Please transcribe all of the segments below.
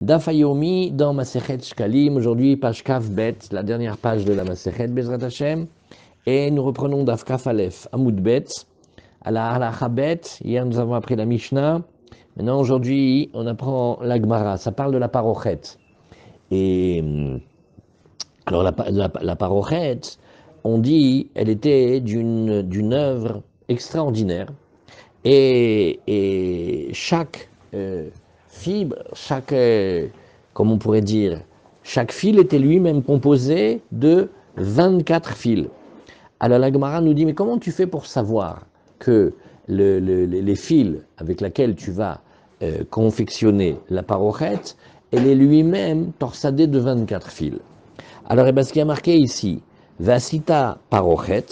Dafayomi dans Masechet Shkalim, aujourd'hui page Kaf Bet, la dernière page de la Masechet Bezrat Hashem. Et nous reprenons Daf Kafalef, Aleph, Bet, à la kha Bet. Hier nous avons appris la Mishnah. Maintenant aujourd'hui on apprend la Gemara. Ça parle de la parochette. Et hum, alors la, la, on dit, elle était d'une œuvre extraordinaire. Et, et chaque. Euh, fibre, chaque, euh, comme on pourrait dire, chaque fil était lui-même composé de 24 fils. Alors la Gemara nous dit, mais comment tu fais pour savoir que les fils avec lesquels tu vas euh, confectionner la parochette, elle est lui-même torsadée de 24 fils Alors et eh ben, ce qui est marqué ici, Vasita parochet,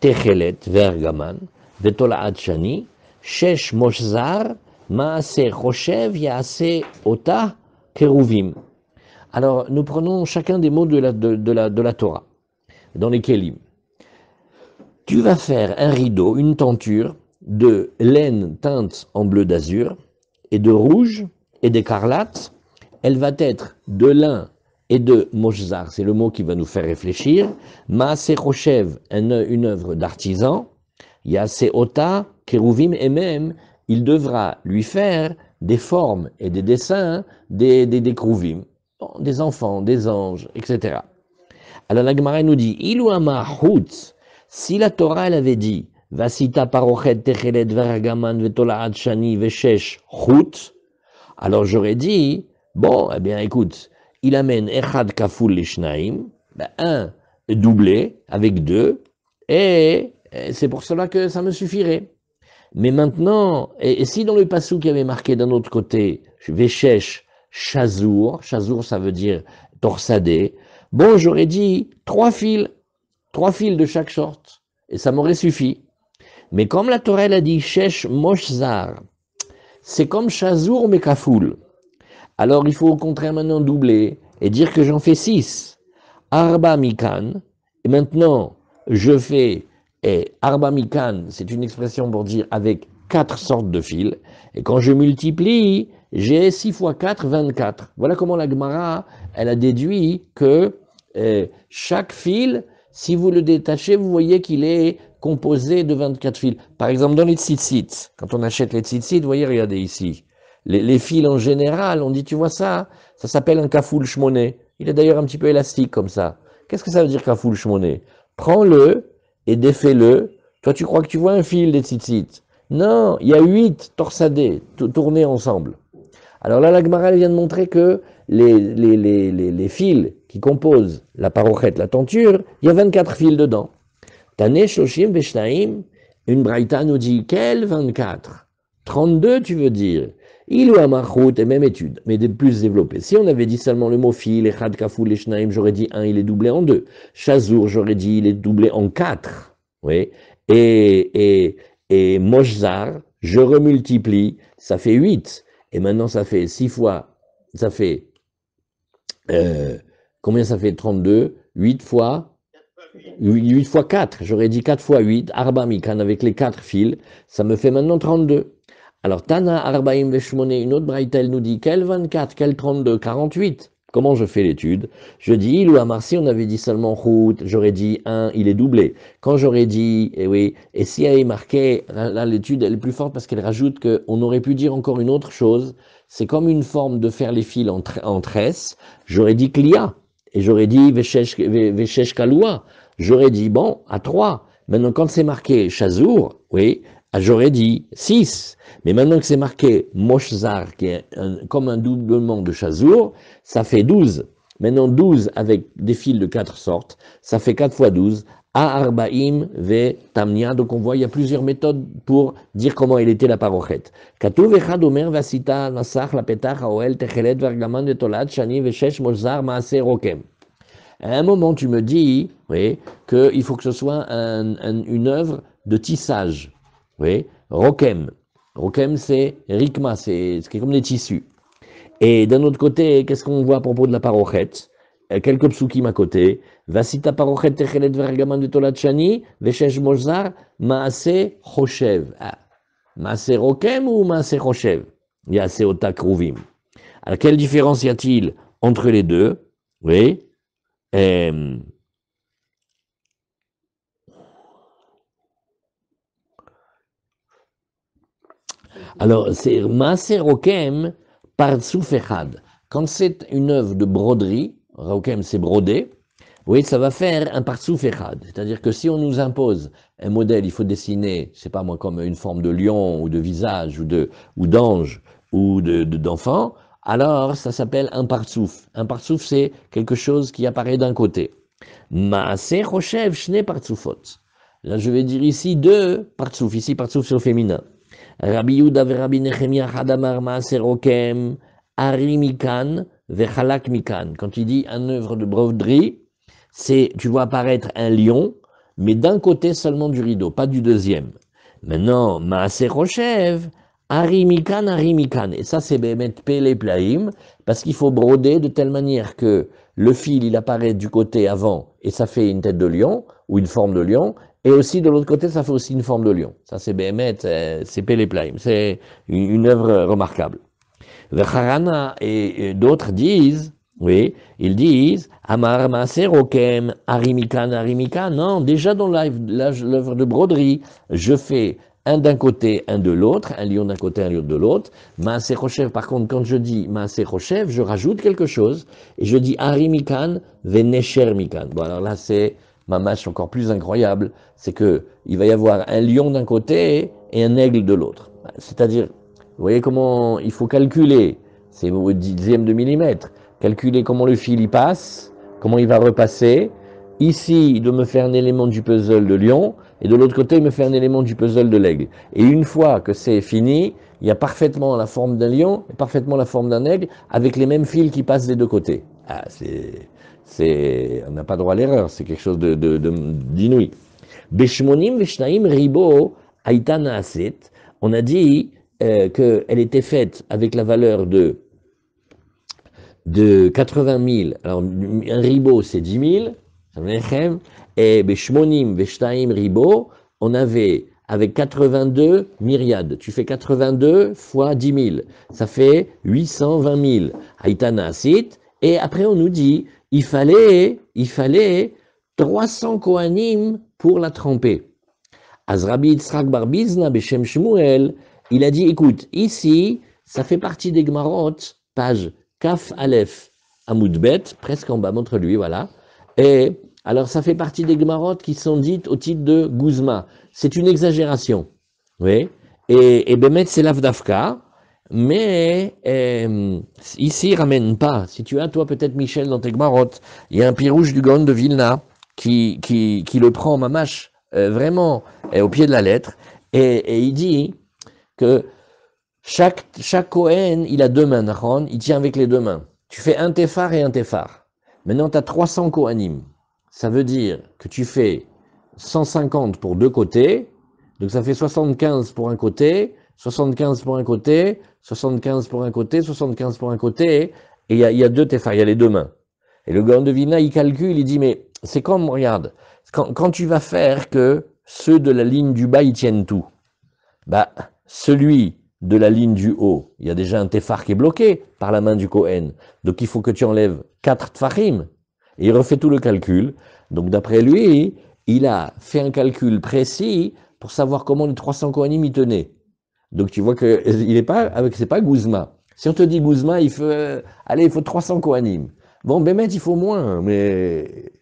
Techelet, Vergaman, vetola Shani, Shesh Moshzar, Rochev, Ota, Alors, nous prenons chacun des mots de la, de, la, Torah, dans les Kélim. Tu vas faire un rideau, une tenture de laine teinte en bleu d'azur, et de rouge, et d'écarlate. Elle va être de lin et de mojzar, c'est le mot qui va nous faire réfléchir. Maaseh Rochev, une œuvre d'artisan. Yase Ota, Keruvim, et même il devra lui faire des formes et des dessins des, des, des des enfants, des anges, etc. Alors la Gemara nous dit, si la Torah elle avait dit, Vasita parochet techelet veragaman vetolaat shani veshesh chut, alors j'aurais dit, bon, eh bien écoute, il amène echad kaful lishnaim, ben, un doublé avec deux, et c'est pour cela que ça me suffirait. Mais maintenant, et, si dans le passou qui avait marqué d'un autre côté, Vechesh Chazour, Chazour ça veut dire torsadé, bon, j'aurais dit trois fils, trois fils de chaque sorte, et ça m'aurait suffi. Mais comme la tourelle a dit Shesh Moshzar, c'est comme Chazour mais Alors il faut au contraire maintenant doubler et dire que j'en fais six. Arba Mikan, et maintenant je fais et arbamikan, c'est une expression pour dire avec quatre sortes de fils. Et quand je multiplie, j'ai 6 fois 4, 24. Voilà comment la Gemara, elle a déduit que euh, chaque fil, si vous le détachez, vous voyez qu'il est composé de 24 fils. Par exemple, dans les tzitzits, quand on achète les tzitzits, vous voyez, regardez ici. Les, fils en général, on dit, tu vois ça Ça s'appelle un kafoul shmoné. Il est d'ailleurs un petit peu élastique comme ça. Qu'est-ce que ça veut dire kafoul shmoné Prends-le, et défais-le. Toi, tu crois que tu vois un fil des tzitzit. Non, il y a huit torsadés tournés ensemble. Alors là, la Gemara vient de montrer que les, les, les, les, fils qui composent la parochette, la tenture, il y a 24 fils dedans. Tane, Shoshim, Beshnaim, une braïta nous dit, quel 24 32, tu veux dire il ou Amarchut et même étude, mais des plus développée. Si on avait dit seulement le mot fil, Echad Kafou, Shnaim, j'aurais dit un, il est doublé en deux. Chazour, j'aurais dit il est doublé en quatre. Oui. Et, et, et Moshzar, je remultiplie, ça fait 8. Et maintenant, ça fait 6 fois, ça fait. Euh, combien ça fait 32 8 fois 8 fois 4, j'aurais dit 4 fois 8, Arbamikan avec les 4 fils, ça me fait maintenant 32. Alors, Tana Arbaim Veshmoné, une autre braïta, elle nous dit quel 24, quel 32, 48 Comment je fais l'étude Je dis, il ou si on avait dit seulement route, j'aurais dit 1, il est doublé. Quand j'aurais dit, eh oui, et si elle est marquée, là l'étude elle est plus forte parce qu'elle rajoute qu'on aurait pu dire encore une autre chose, c'est comme une forme de faire les fils en, tresse, j'aurais dit Clia, et j'aurais dit Veshesh Kaloua, j'aurais dit, bon, à 3. Maintenant, quand c'est marqué Chazour, oui, ah, j'aurais dit 6. Mais maintenant que c'est marqué Moshzar, qui est comme un doublement de Chazour, ça fait 12. Maintenant 12 avec des fils de quatre sortes, ça fait 4 fois 12. A Arbaim ve Tamnia. Donc on voit, il y a plusieurs méthodes pour dire comment elle était la parochette. omer vasita nasach la petach haoel techelet vergaman tolad shani veshesh moshzar maase rokem. À un moment, tu me dis oui, qu'il faut que ce soit une œuvre de tissage voyez Rokem. Rokem, c'est rikma, c'est ce qui est comme des tissus. Et d'un autre côté, qu'est-ce qu'on voit à propos de la parochette euh, Quelques psukim à côté. Vasita parochet techelet vergaman de tolachani, veshesh mozar, maase choshev. Ah, maase rokem ou maase choshev Yase otak rouvim. Alors, quelle différence y a-t-il entre les deux Oui. Euh, Alors, c'est Maaser Rokem par Echad. Quand c'est une œuvre de broderie, Rokem c'est brodé, vous voyez, ça va faire un partsouf Echad. C'est-à-dire que si on nous impose un modèle, il faut dessiner, je sais pas moi, comme une forme de lion ou de visage ou de ou d'ange ou d'enfant, de, alors ça s'appelle un partsouf. Un partsouf c'est quelque chose qui apparaît d'un côté. Maser Rochev Shne partsoufot. Là, je vais dire ici deux partsouf, ici partsouf au féminin. Rabbi Rabbi Hadamar Ari Mikan Quand il dit un œuvre de broderie, c'est tu vois apparaître un lion, mais d'un côté seulement du rideau, pas du deuxième. Maintenant, Maaser Ari Mikan Ari Mikan. Et ça c'est bémet Pele Plaim parce qu'il faut broder de telle manière que le fil il apparaît du côté avant et ça fait une tête de lion ou une forme de lion, et aussi, de l'autre côté, ça fait aussi une forme de lion. Ça, c'est Behemet, c'est Péléplaïm. C'est une, œuvre remarquable. Le Harana et, euh, d'autres disent, oui, ils disent, Amar Maser Arimikan, Arimikan. Non, déjà dans l'œuvre de broderie, je fais un d'un côté, un de l'autre, un lion d'un côté, un lion de l'autre. Maasé par contre, quand je dis Maasé Rochev, je rajoute quelque chose et je dis Arimikan, Veneshermikan. Bon, alors là, c'est ma match encore plus incroyable, c'est que il va y avoir un lion d'un côté et un aigle de l'autre. C'est-à-dire, vous voyez comment il faut calculer, c'est au dixième de millimètre, calculer comment le fil y passe, comment il va repasser. Ici, il doit me faire un élément du puzzle de lion, et de l'autre côté, il me faire un élément du puzzle de l'aigle. Et une fois que c'est fini, il y a parfaitement la forme d'un lion et parfaitement la forme d'un aigle, avec les mêmes fils qui passent des deux côtés. Ah, c'est on n'a pas droit à l'erreur, c'est quelque chose de, de, d'inouï. Beshmonim veshnaim ribo aitana aset. On a dit euh, qu'elle était faite avec la valeur de, de 80 000. Alors, un ribo, c'est 10 000. Et beshmonim veshnaim ribo, on avait avec 82 myriades. Tu fais 82 fois 10 000. Ça fait 820 000. Aitana et après, on nous dit, il fallait, il fallait 300 Kohanim pour la tremper. Azrabi Yitzhak Barbizna, Beshem Shmuel, il a dit, écoute, ici, ça fait partie des Gmarot, page Kaf Aleph Amoudbet, presque en bas, montre-lui, voilà. Et alors, ça fait partie des Gmarot qui sont dites au titre de Guzma. C'est une exagération. Oui. Et, et Bemet, c'est l'Avdafka. Mais euh, ici, ramène pas. Si tu as, toi, peut-être Michel dans tes gmarottes, il y a un pirouche du gond de Vilna qui, qui, qui le prend en mamache, euh, vraiment, euh, au pied de la lettre, et, il dit que chaque, chaque Cohen, il a deux mains, il tient avec les deux mains. Tu fais un téphar et un téphar. Maintenant, tu as 300 Kohanim. Ça veut dire que tu fais 150 pour deux côtés, donc ça fait 75 pour un côté, 75 pour un côté, 75 pour un côté, 75 pour un côté, et il y a, deux tefar, il y a les deux mains. Et le grand de il calcule, il dit, mais c'est comme, regarde, quand, tu vas faire que ceux de la ligne du bas, ils tiennent tout, bah, celui de la ligne du haut, il y a déjà un tefar qui est bloqué par la main du Cohen, Donc il faut que tu enlèves quatre teffarim, Et il refait tout le calcul. Donc d'après lui, il a fait un calcul précis pour savoir comment les 300 Kohanim y tenaient. Donc tu vois que il est pas avec c'est pas Guzma. Si on te dit Guzma, il faut euh, allez, il faut 300 coanimes. Bon, Bémet, ben, il faut moins, mais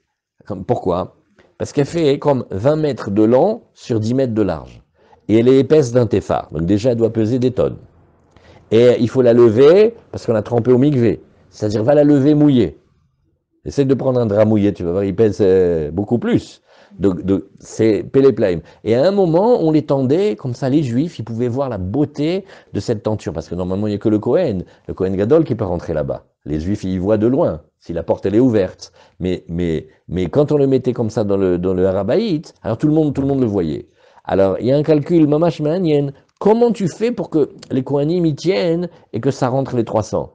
pourquoi Parce qu'elle fait comme 20 mètres de long sur 10 mètres de large. Et elle est épaisse d'un téphare. Donc déjà, elle doit peser des tonnes. Et euh, il faut la lever parce qu'on a trempé au migvé. C'est-à-dire, va la lever mouillée. Essaye de prendre un drap mouillé, tu vas voir, il pèse euh, beaucoup plus de, c'est Pélépleim. Et à un moment, on les tendait, comme ça les Juifs, ils pouvaient voir la beauté de cette tenture, parce que normalement, il n'y a que le Cohen, le Cohen Gadol qui peut rentrer là-bas. Les Juifs, ils y voient de loin, si la porte, elle est ouverte. Mais, mais, mais quand on le mettait comme ça dans le, dans le Harabaït, alors tout le monde, tout le monde le voyait. Alors, il y a un calcul, mamash comment tu fais pour que les Kohanim y tiennent et que ça rentre les 300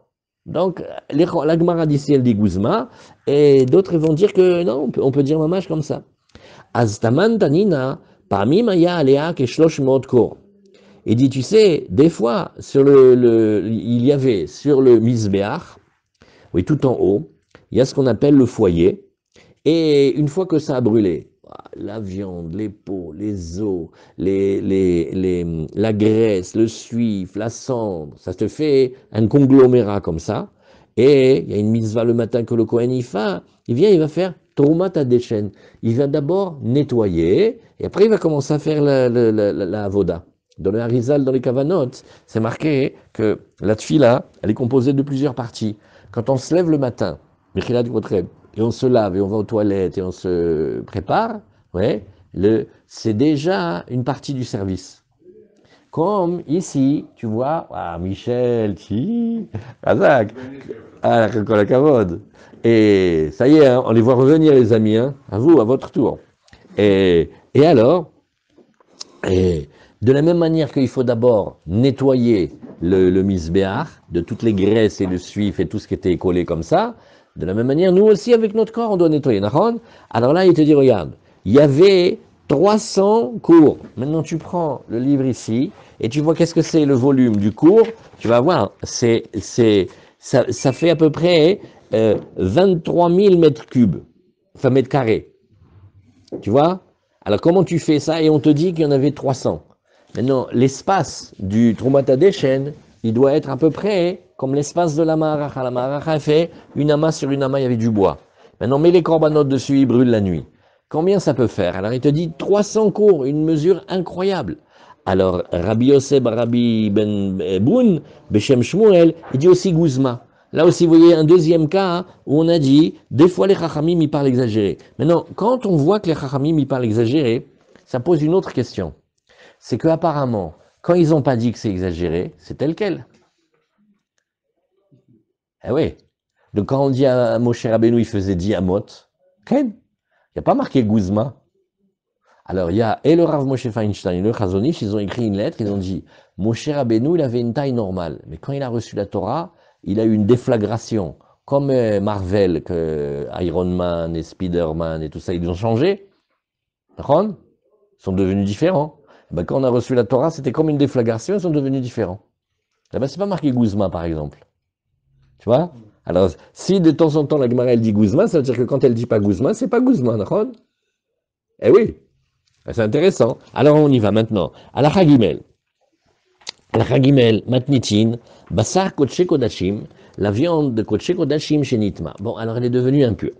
donc, l'Agmara d'ici, elle dit Guzma, et d'autres vont dire que non, on peut, on peut dire mamash comme ça. Aztamantanina parmi Et dit, tu sais, des fois, sur le, il y avait sur le misbéach, oui, tout en haut, il y a ce qu'on appelle le foyer. Et une fois que ça a brûlé, la viande, les peaux, les os, les, les, la graisse, le suif, la cendre, ça te fait un conglomérat comme ça. Et il y a une misva le matin que le Kohen il vient, il va faire des chaînes. Il va d'abord nettoyer, et après il va commencer à faire la, voda. Dans le dans les cavanotes. c'est marqué que la tfila, elle est composée de plusieurs parties. Quand on se lève le matin, et on se lave, et on va aux toilettes, et on se prépare, ouais, c'est déjà une partie du service. Comme ici, tu vois, à ah, Michel, Chi, Razak, ah, la Et ça y est, hein, on les voit revenir, les amis, hein. à vous, à votre tour. Et, et alors, et de la même manière qu'il faut d'abord nettoyer le, le misbéar de toutes les graisses et le suif et tout ce qui était collé comme ça, de la même manière, nous aussi, avec notre corps, on doit nettoyer. Alors là, il te dit, regarde, il y avait 300 cours. Maintenant, tu prends le livre ici et tu vois qu'est-ce que c'est le volume du cours. Tu vas voir, c'est, c'est, ça, fait à peu près euh, 23 000 mètres cubes, enfin mètres carrés. Tu vois Alors, comment tu fais ça Et on te dit qu'il y en avait 300. Maintenant, l'espace du Trumata des chênes, il doit être à peu près comme l'espace de la Maharaja, La a fait une amas sur une amas, il y avait du bois. Maintenant, mets les corbanotes dessus, ils brûlent la nuit. Combien ça peut faire Alors il te dit 300 cours, une mesure incroyable. Alors Rabbi Yoseb, Rabbi Ben eh, Boun, Beshem Shmuel, il dit aussi Guzma. Là aussi, vous voyez un deuxième cas hein, où on a dit, des fois les Chachamim, ils parlent exagéré. Maintenant, quand on voit que les Chachamim, ils parlent exagéré, ça pose une autre question. C'est que apparemment, quand ils n'ont pas dit que c'est exagéré, c'est tel quel. Eh oui. Donc quand on dit à Moshe Rabbeinu, il faisait 10 amot, Ken, pas marqué Guzma. Alors, il y a et le Rav Moshe Feinstein et le Chazonich, ils ont écrit une lettre, ils ont dit Moshe Rabbeinu, il avait une taille normale. Mais quand il a reçu la Torah, il a eu une déflagration. Comme euh, Marvel, que euh, Iron Man et Spider-Man et tout ça, ils ont changé. Ron, ils sont devenus différents. Ben, quand on a reçu la Torah, c'était comme une déflagration, ils sont devenus différents. Là-bas, eh ben, c'est pas marqué Guzma, par exemple. Tu vois alors, si de temps en temps la Gemara elle dit Guzman, ça veut dire que quand elle dit pas Gouzma, c'est pas Gouzma, non hein, Eh oui, ah, c'est intéressant. Alors on y va maintenant. la Hagimel. la Chagimel, Matnitin, Basar Kodesh Kodashim, la viande de Kodesh Kodashim chez Nitma. Bon, alors elle est devenue impure.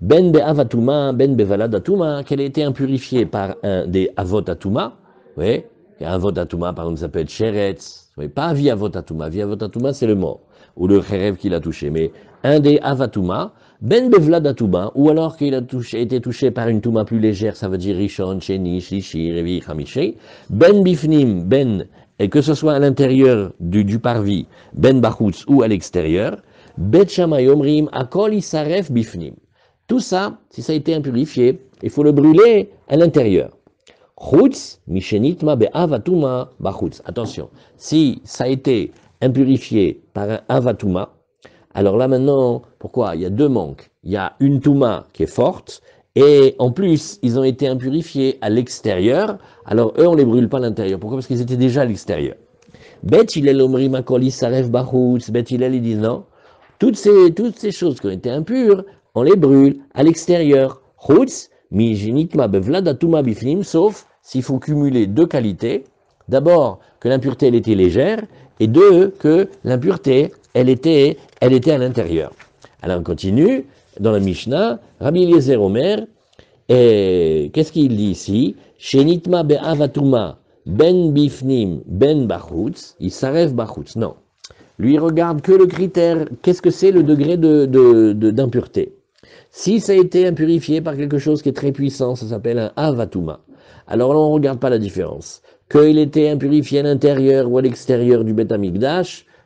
Ben Avatuma, Ben Be'valadatuma, qu'elle a été impurifiée par un des Avotatuma. Oui, voyez Avotatuma, par exemple, ça peut être Sheretz. pas via Avotatuma. Via Avotatuma, c'est le mort ou le Kherev qu'il a touché. Mais un des Avatouma, Ben Bevlad ou alors qu'il a été touché par une Touma plus légère, ça veut dire Rishon, Cheni, Shlishi, Revi, Hamiché, Ben Bifnim, Ben, et que ce soit à l'intérieur du, du parvis, Ben Bachutz ou à l'extérieur, Bet Yomrim, Akol Isaref Bifnim. Tout ça, si ça a été impurifié, il faut le brûler à l'intérieur. Chutz, Mishenitma, Be'avatuma, Bachutz. Attention, si ça a été impurifié par un avatuma. Alors là maintenant, pourquoi Il y a deux manques. Il y a une touma qui est forte, et en plus, ils ont été impurifiés à l'extérieur. Alors eux, on ne les brûle pas à l'intérieur. Pourquoi Parce qu'ils étaient déjà à l'extérieur. Bet Hillel Omri Makoli Saref Bet il non. Toutes ces, toutes ces choses qui ont été impures, on les brûle à l'extérieur. Mijinitma Bevladatuma Biflim, sauf s'il faut cumuler deux qualités. D'abord, que l'impureté, elle était légère, et deux, que l'impureté, elle était, elle était à l'intérieur. Alors on continue, dans la Mishnah, Rabbi Eliezer Omer, et qu'est-ce qu'il dit ici Shenitma be'avatuma ben bifnim ben bachutz, il s'arrête non. Lui regarde que le critère, qu'est-ce que c'est le degré d'impureté de, de, si ça a été impurifié par quelque chose qui est très puissant, ça s'appelle un avatuma alors là on ne regarde pas la différence. Que Qu'il était impurifié à l'intérieur ou à l'extérieur du Beth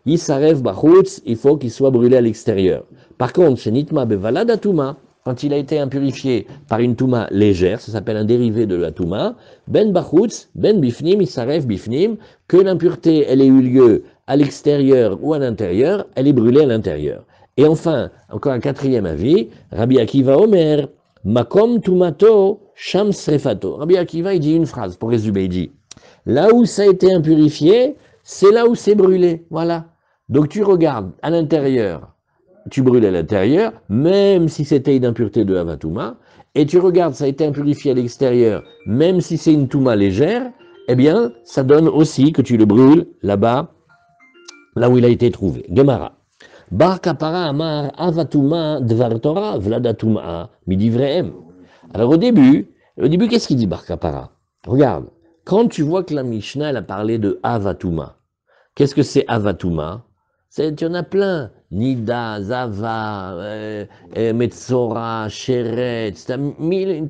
il sarrête Bachutz, il faut qu'il soit brûlé à l'extérieur. Par contre, chez Nitma bevaladatouma quand il a été impurifié par une Touma légère, ça s'appelle un dérivé de la Touma, Ben Bachutz, Ben Bifnim, Yisaref Bifnim, que l'impureté elle ait eu lieu à l'extérieur ou à l'intérieur, elle est brûlée à l'intérieur. Et enfin, encore un quatrième avis, Rabbi Akiva Omer, Makom Tumato, Sham Refato, Rabbi Akiva, il dit une phrase pour résumer. Il dit Là où ça a été impurifié, c'est là où c'est brûlé. Voilà. Donc tu regardes à l'intérieur, tu brûles à l'intérieur, même si c'était une impureté de Havatouma, et tu regardes, ça a été impurifié à l'extérieur, même si c'est une Touma légère, eh bien, ça donne aussi que tu le brûles là-bas, là où il a été trouvé. Gemara. Bar Kapara Amar Avatuma Dvar Torah Vladatuma Midivreem » Alors au début, au début, qu'est-ce qu'il dit Bar Regarde, quand tu vois que la Mishnah, elle a parlé de Avatuma, qu'est-ce que c'est Avatuma Il y en a plein. Nida, Zava, euh, euh, c'est Sheret, mille et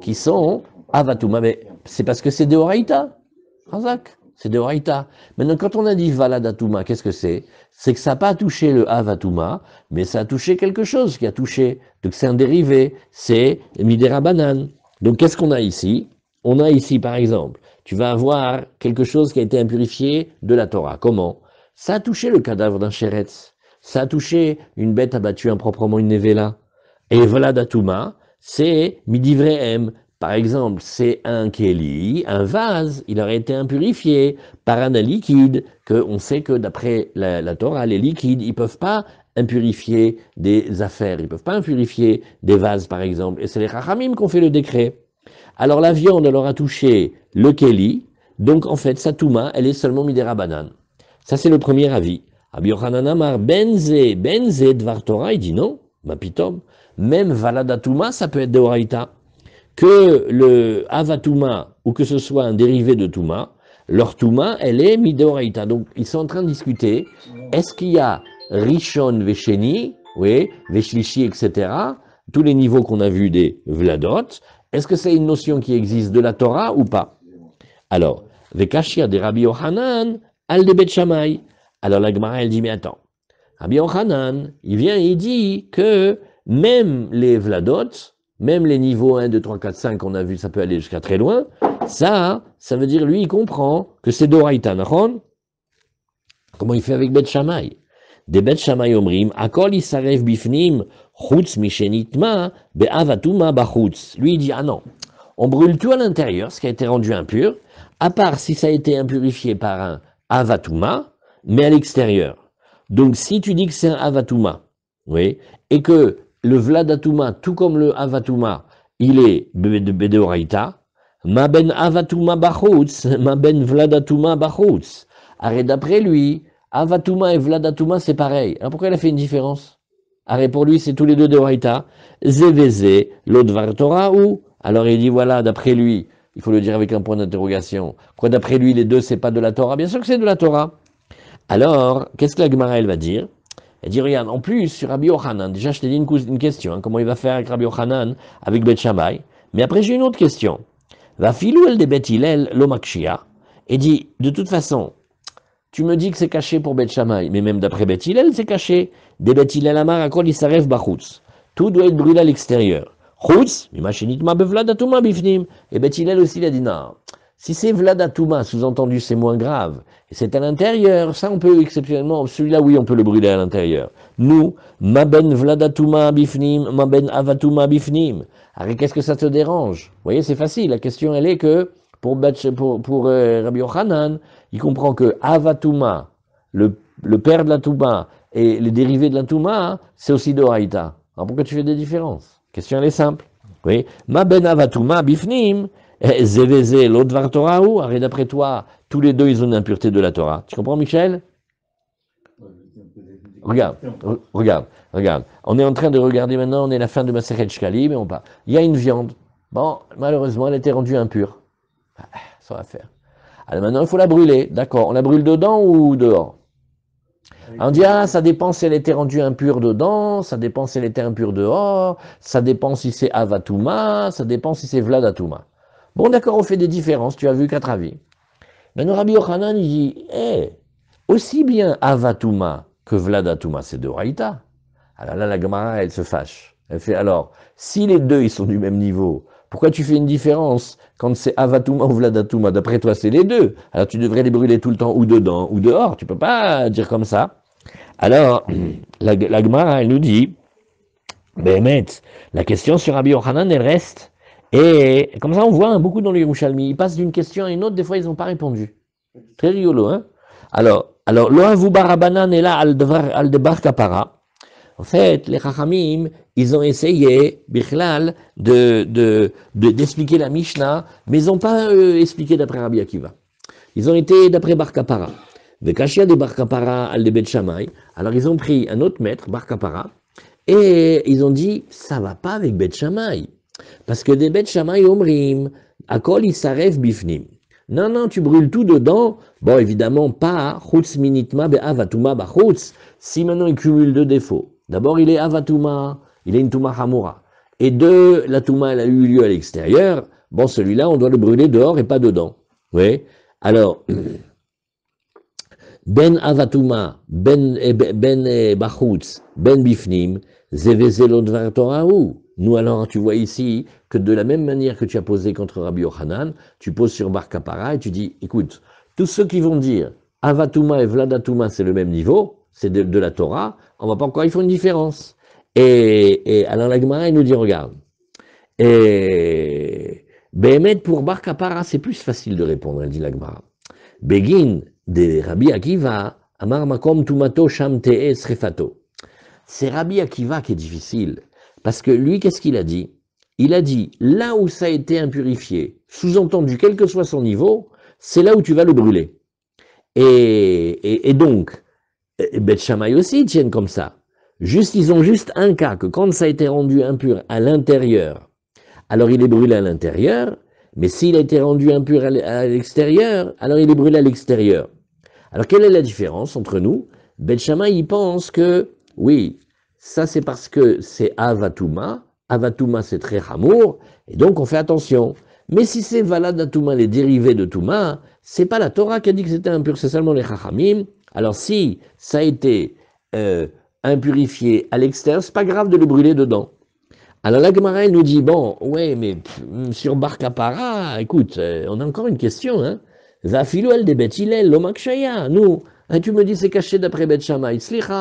qui sont Avatuma. Mais c'est parce que c'est de Razak. C'est de Mais Maintenant, quand on a dit Valadatuma, qu'est-ce que c'est C'est que ça n'a pas touché le Avatuma, mais ça a touché quelque chose qui a touché. Donc c'est un dérivé, c'est Midera Banane. Donc qu'est-ce qu'on a ici On a ici, par exemple, tu vas avoir quelque chose qui a été impurifié de la Torah. Comment Ça a touché le cadavre d'un chéretz. Ça a touché une bête abattue improprement, une nevela. Et Valadatuma, c'est midivreem ». Par exemple, c'est un keli, un vase, il aurait été impurifié par un liquide, que on sait que d'après la, Torah, les liquides, ils ne peuvent pas impurifier des affaires, ils ne peuvent pas impurifier des vases, par exemple. Et c'est les qui ont fait le décret. Alors la viande, elle aura touché le keli, donc en fait, sa touma, elle est seulement midera banane. Ça, c'est le premier avis. Rabbi Yochanan benze, benze, dvar Torah, il dit non, ma pitom, même valada touma, ça peut être de oraita que le Avatuma, ou que ce soit un dérivé de Touma, leur Touma, elle est Midoraita. Donc ils sont en train de discuter, est-ce qu'il y a Rishon Vesheni, oui, Veshlishi, etc., tous les niveaux qu'on a vus des Vladot, est-ce que c'est une notion qui existe de la Torah ou pas Alors, Vekashir des Rabbi ohanan al de Alors la Gemara, elle dit, mais attends, Rabbi ohanan, il vient et il dit que même les Vladot, même les niveaux 1, 2, 3, 4, 5 qu'on a vu, ça peut aller jusqu'à très loin. Ça, ça veut dire, lui, il comprend que c'est Doraïta, Comment il fait avec Bet Shamay Des Bet Shamay omrim, akol isarev bifnim, chutz mishenitma, be'avatuma bachutz. Lui, il dit, ah non, on brûle tout à l'intérieur, ce qui a été rendu impur, à part si ça a été impurifié par un avatuma, mais à l'extérieur. Donc, si tu dis que c'est un avatuma, oui, et que le Vladatuma, tout comme le Avatuma, il est Bedeoraita. Ma ben Avatuma Bachutz, ma ben Vladatuma Bachutz. Arrête d'après lui, Avatuma et Vladatuma, c'est pareil. Alors pourquoi il a fait une différence Arrête pour lui, c'est tous les deux de Deoraita. Zeveze, l'autre Torah ou Alors il dit voilà, d'après lui, il faut le dire avec un point d'interrogation. Quoi, d'après lui, les deux, c'est pas de la Torah Bien sûr que c'est de la Torah. Alors, qu'est-ce que la Gemara, elle va dire elle dit, regarde, en plus, sur Rabbi Ochanan, déjà je t'ai dit une, question, hein, comment il va faire avec Rabbi Ochanan, avec Bet Shammai. Mais après, j'ai une autre question. Va filou el de Bet Hillel lomakshia, et dit, de toute façon, tu me dis que c'est caché pour Bet Shammai, mais même d'après Bet Hillel, c'est caché. Des Bet Hillel amar akol bachutz. Tout doit être brûlé à l'extérieur. Chutz, il ma bevlad ma bifnim. Et Bet Hillel aussi, la a dit, si c'est Vladatuma, sous-entendu c'est moins grave, et c'est à l'intérieur, ça on peut exceptionnellement, celui-là oui on peut le brûler à l'intérieur. Nous, Maben Vladatuma Bifnim, Maben Avatouma Bifnim. Alors qu'est-ce que ça te dérange Vous voyez c'est facile, la question elle est que pour, pour, pour euh, Rabbi Yochanan, il comprend que Avatuma, le, père de la Touma et les dérivés de la Touma, hein, c'est aussi Doraïta. Alors pourquoi tu fais des différences la Question elle est simple. Oui. Ma ben avatuma bifnim, eh, Zévézé, l'autre var Torah, ou Arrête d'après toi, tous les deux, ils ont une impureté de la Torah. Tu comprends, Michel Regarde, regarde, regarde. On est en train de regarder maintenant, on est à la fin de Maseret Shkali, mais on part. Il y a une viande. Bon, malheureusement, elle était rendue impure. Ah, ça va faire. Alors maintenant, il faut la brûler. D'accord. On la brûle dedans ou dehors on dit, ah, ça dépend si elle était rendue impure dedans, ça dépend si elle était impure dehors, ça dépend si c'est Avatuma, ça dépend si c'est Vladatuma. Bon, d'accord, on fait des différences, tu as vu quatre avis. Maintenant, Rabbi Yochanan, il dit Eh, aussi bien Avatuma que Vladatuma, c'est de Raïta. Alors ah là, la Gemara, elle se fâche. Elle fait alors, si les deux, ils sont du même niveau, pourquoi tu fais une différence quand c'est Avatuma ou Vladatuma D'après toi, c'est les deux. Alors tu devrais les brûler tout le temps, ou dedans, ou dehors. Tu peux pas dire comme ça. Alors, la, Gemara, elle nous dit Bémet, ben, la question sur Rabbi Yochanan, elle reste. Et comme ça, on voit beaucoup dans les Yerushalmi. Ils passent d'une question à une autre, des fois, ils n'ont pas répondu. Très rigolo, hein Alors, alors, Barabanan est là, Al-Debar Kapara. En fait, les Chachamim, ils ont essayé, Bichlal, d'expliquer de, de, d'expliquer la Mishnah, mais ils n'ont pas euh, expliqué d'après Rabbi Akiva. Ils ont été d'après Bar Kapara. De Kashia de al Alors, ils ont pris un autre maître, Bar et ils ont dit, ça va pas avec Bet Shammai. Parce que des bêtes chamaï omrim, akol isaref, bifnim. Non, non, tu brûles tout dedans. Bon, évidemment, pas chutz minitma be avatuma bachutz. Si maintenant il cumule deux défauts. D'abord, il est avatuma, il est une hamura. Et deux, la tuma, elle a eu lieu à l'extérieur. Bon, celui-là, on doit le brûler dehors et pas dedans. Oui. Alors, ben avatuma, ben, eh, ben, ben eh, bachutz, ben bifnim, zevezelot, vartorahu. Nous alors, tu vois ici que de la même manière que tu as posé contre Rabbi Yochanan, tu poses sur Bar Kapara et tu dis, écoute, tous ceux qui vont dire Avatuma et Vladatuma, c'est le même niveau, c'est de, la Torah, on va pas encore, ils font une différence. Et, et alors la il nous dit, regarde, et Behemet pour Bar Kapara, c'est plus facile de répondre, elle dit Lagmara. Begin de Rabbi Akiva, Amar Makom Tumato Sham Te'es Srefato. C'est Rabbi Akiva qui est difficile. Parce que lui, qu'est-ce qu'il a dit Il a dit, là où ça a été impurifié, sous-entendu, quel que soit son niveau, c'est là où tu vas le brûler. Et, donc, Beth Shammai aussi, tiennent comme ça. Juste, ils ont juste un cas, que quand ça a été rendu impur à l'intérieur, alors il est brûlé à l'intérieur, mais s'il a été rendu impur à l'extérieur, alors il est brûlé à l'extérieur. Alors quelle est la différence entre nous Beth Shammai, il pense que, oui, ça, c'est parce que c'est Avatuma. Avatuma, c'est très Ramour, et donc on fait attention. Mais si c'est Valadatuma, les dérivés de Touma, c'est pas la Torah qui a dit que c'était impur, c'est seulement les Chachamim. Alors si ça a été euh, impurifié à l'extérieur, c'est pas grave de le brûler dedans. Alors la nous dit, bon, ouais, mais mm, sur Barkapara, écoute, euh, on a encore une question, hein. Zafilo el de Betilel, l'omakshaya, nous, et hein, tu me dis c'est caché d'après Bet Shammai.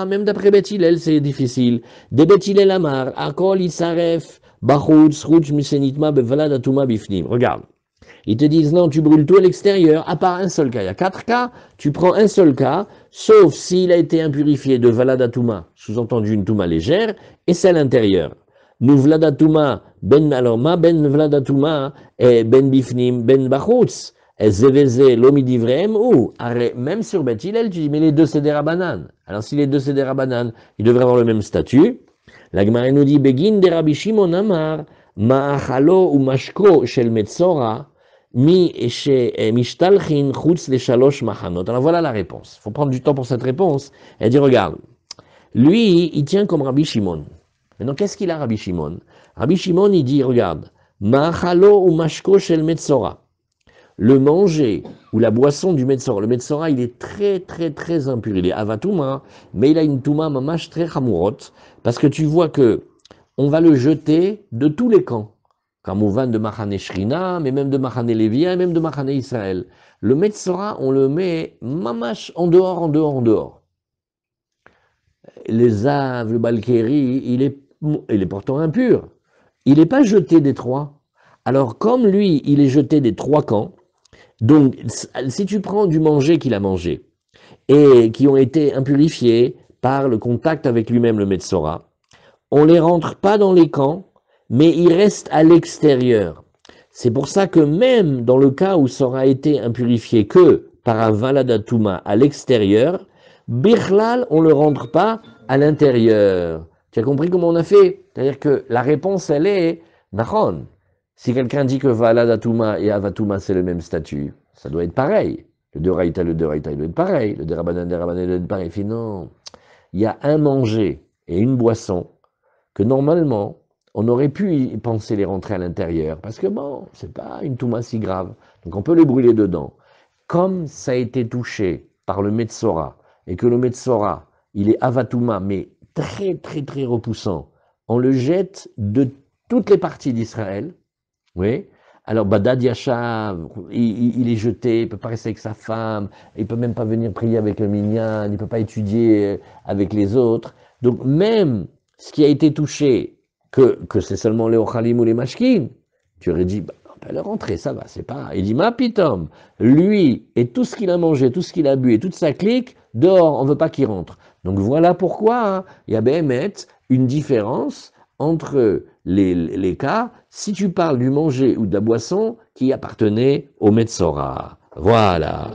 même d'après Beth Hilel, c'est difficile. De Bet Amar, Akol Isaref, Misenitma, Bevalad, Bifnim. Regarde. Ils te disent non, tu brûles tout à l'extérieur, à part un seul cas. Il y a quatre cas, tu prends un seul cas, sauf s'il a été impurifié de Valadatuma, sous-entendu une Touma légère, et c'est à l'intérieur. Nous Vladatuma, ben Aloma, ben Vladatuma, ben Bifnim, ben Bachutz ou même sur Beth elle tu dis, mais les deux c'est des Rabanan. Alors si les deux c'est des Rabanan, ils devraient avoir le même statut. La Gemara nous dit, Begin de Rabbi Shimon Amar, Ma'achalo ou Mashko shel Metzora, Mi eh, Mishtalchin Chutz Les Shalosh Mahanot. Alors voilà la réponse. Il faut prendre du temps pour cette réponse. Elle dit, regarde, lui, il tient comme Rabbi Shimon. Maintenant, qu'est-ce qu'il a, Rabbi Shimon Rabbi Shimon, il dit, regarde, Ma'achalo ou Mashko shel Metzora le manger ou la boisson du médecin, Le Metzora, il est très, très, très impur. Il est avatouma, hein, mais il a une touma mamash très ramourote, parce que tu vois que on va le jeter de tous les camps. Comme au vin de Mahane Shrina, mais même de Mahane et même de Mahane Israël. Le Metzora, on le met mamash en dehors, en dehors, en dehors. Les Aves, le Balkéri, il est, il est pourtant impur. Il n'est pas jeté des trois. Alors, comme lui, il est jeté des trois camps, donc, si tu prends du manger qu'il a mangé et qui ont été impurifiés par le contact avec lui-même, le Metzora, on les rentre pas dans les camps, mais ils restent à l'extérieur. C'est pour ça que même dans le cas où Sora a été impurifié que par un Valadatouma à l'extérieur, Birlal, on ne le rentre pas à l'intérieur. Tu as compris comment on a fait C'est-à-dire que la réponse, elle est Nahon. Si quelqu'un dit que Valadatuma et Avatuma, c'est le même statut, ça doit être pareil. Le Doraita, le Doraita, il doit être pareil. Le Derabanan, Derabanan, il doit être pareil. Fait non. Il y a un manger et une boisson que normalement, on aurait pu penser les rentrer à l'intérieur, parce que bon, c'est pas une touma si grave. Donc on peut les brûler dedans. Comme ça a été touché par le Metzora, et que le Metzora, il est avatouma, mais très très très repoussant, on le jette de toutes les parties d'Israël, oui. Alors Badad Yashav, il, est jeté, il ne peut pas rester avec sa femme, il ne peut même pas venir prier avec le minyan, il ne peut pas étudier euh, avec les autres. Donc même ce qui a été touché, que, que c'est seulement les Ochalim ou les Mashkin, tu aurais dit, bah, on peut le rentrer, ça va, c'est pas... Il dit, ma pitom, lui et tout ce qu'il a mangé, tout ce qu'il a bu et toute sa clique, dehors, on ne veut pas qu'il rentre. Donc voilà pourquoi hein, il y a met une différence entre les, cas si tu parles du manger ou de la boisson qui appartenait au Metzora. Voilà.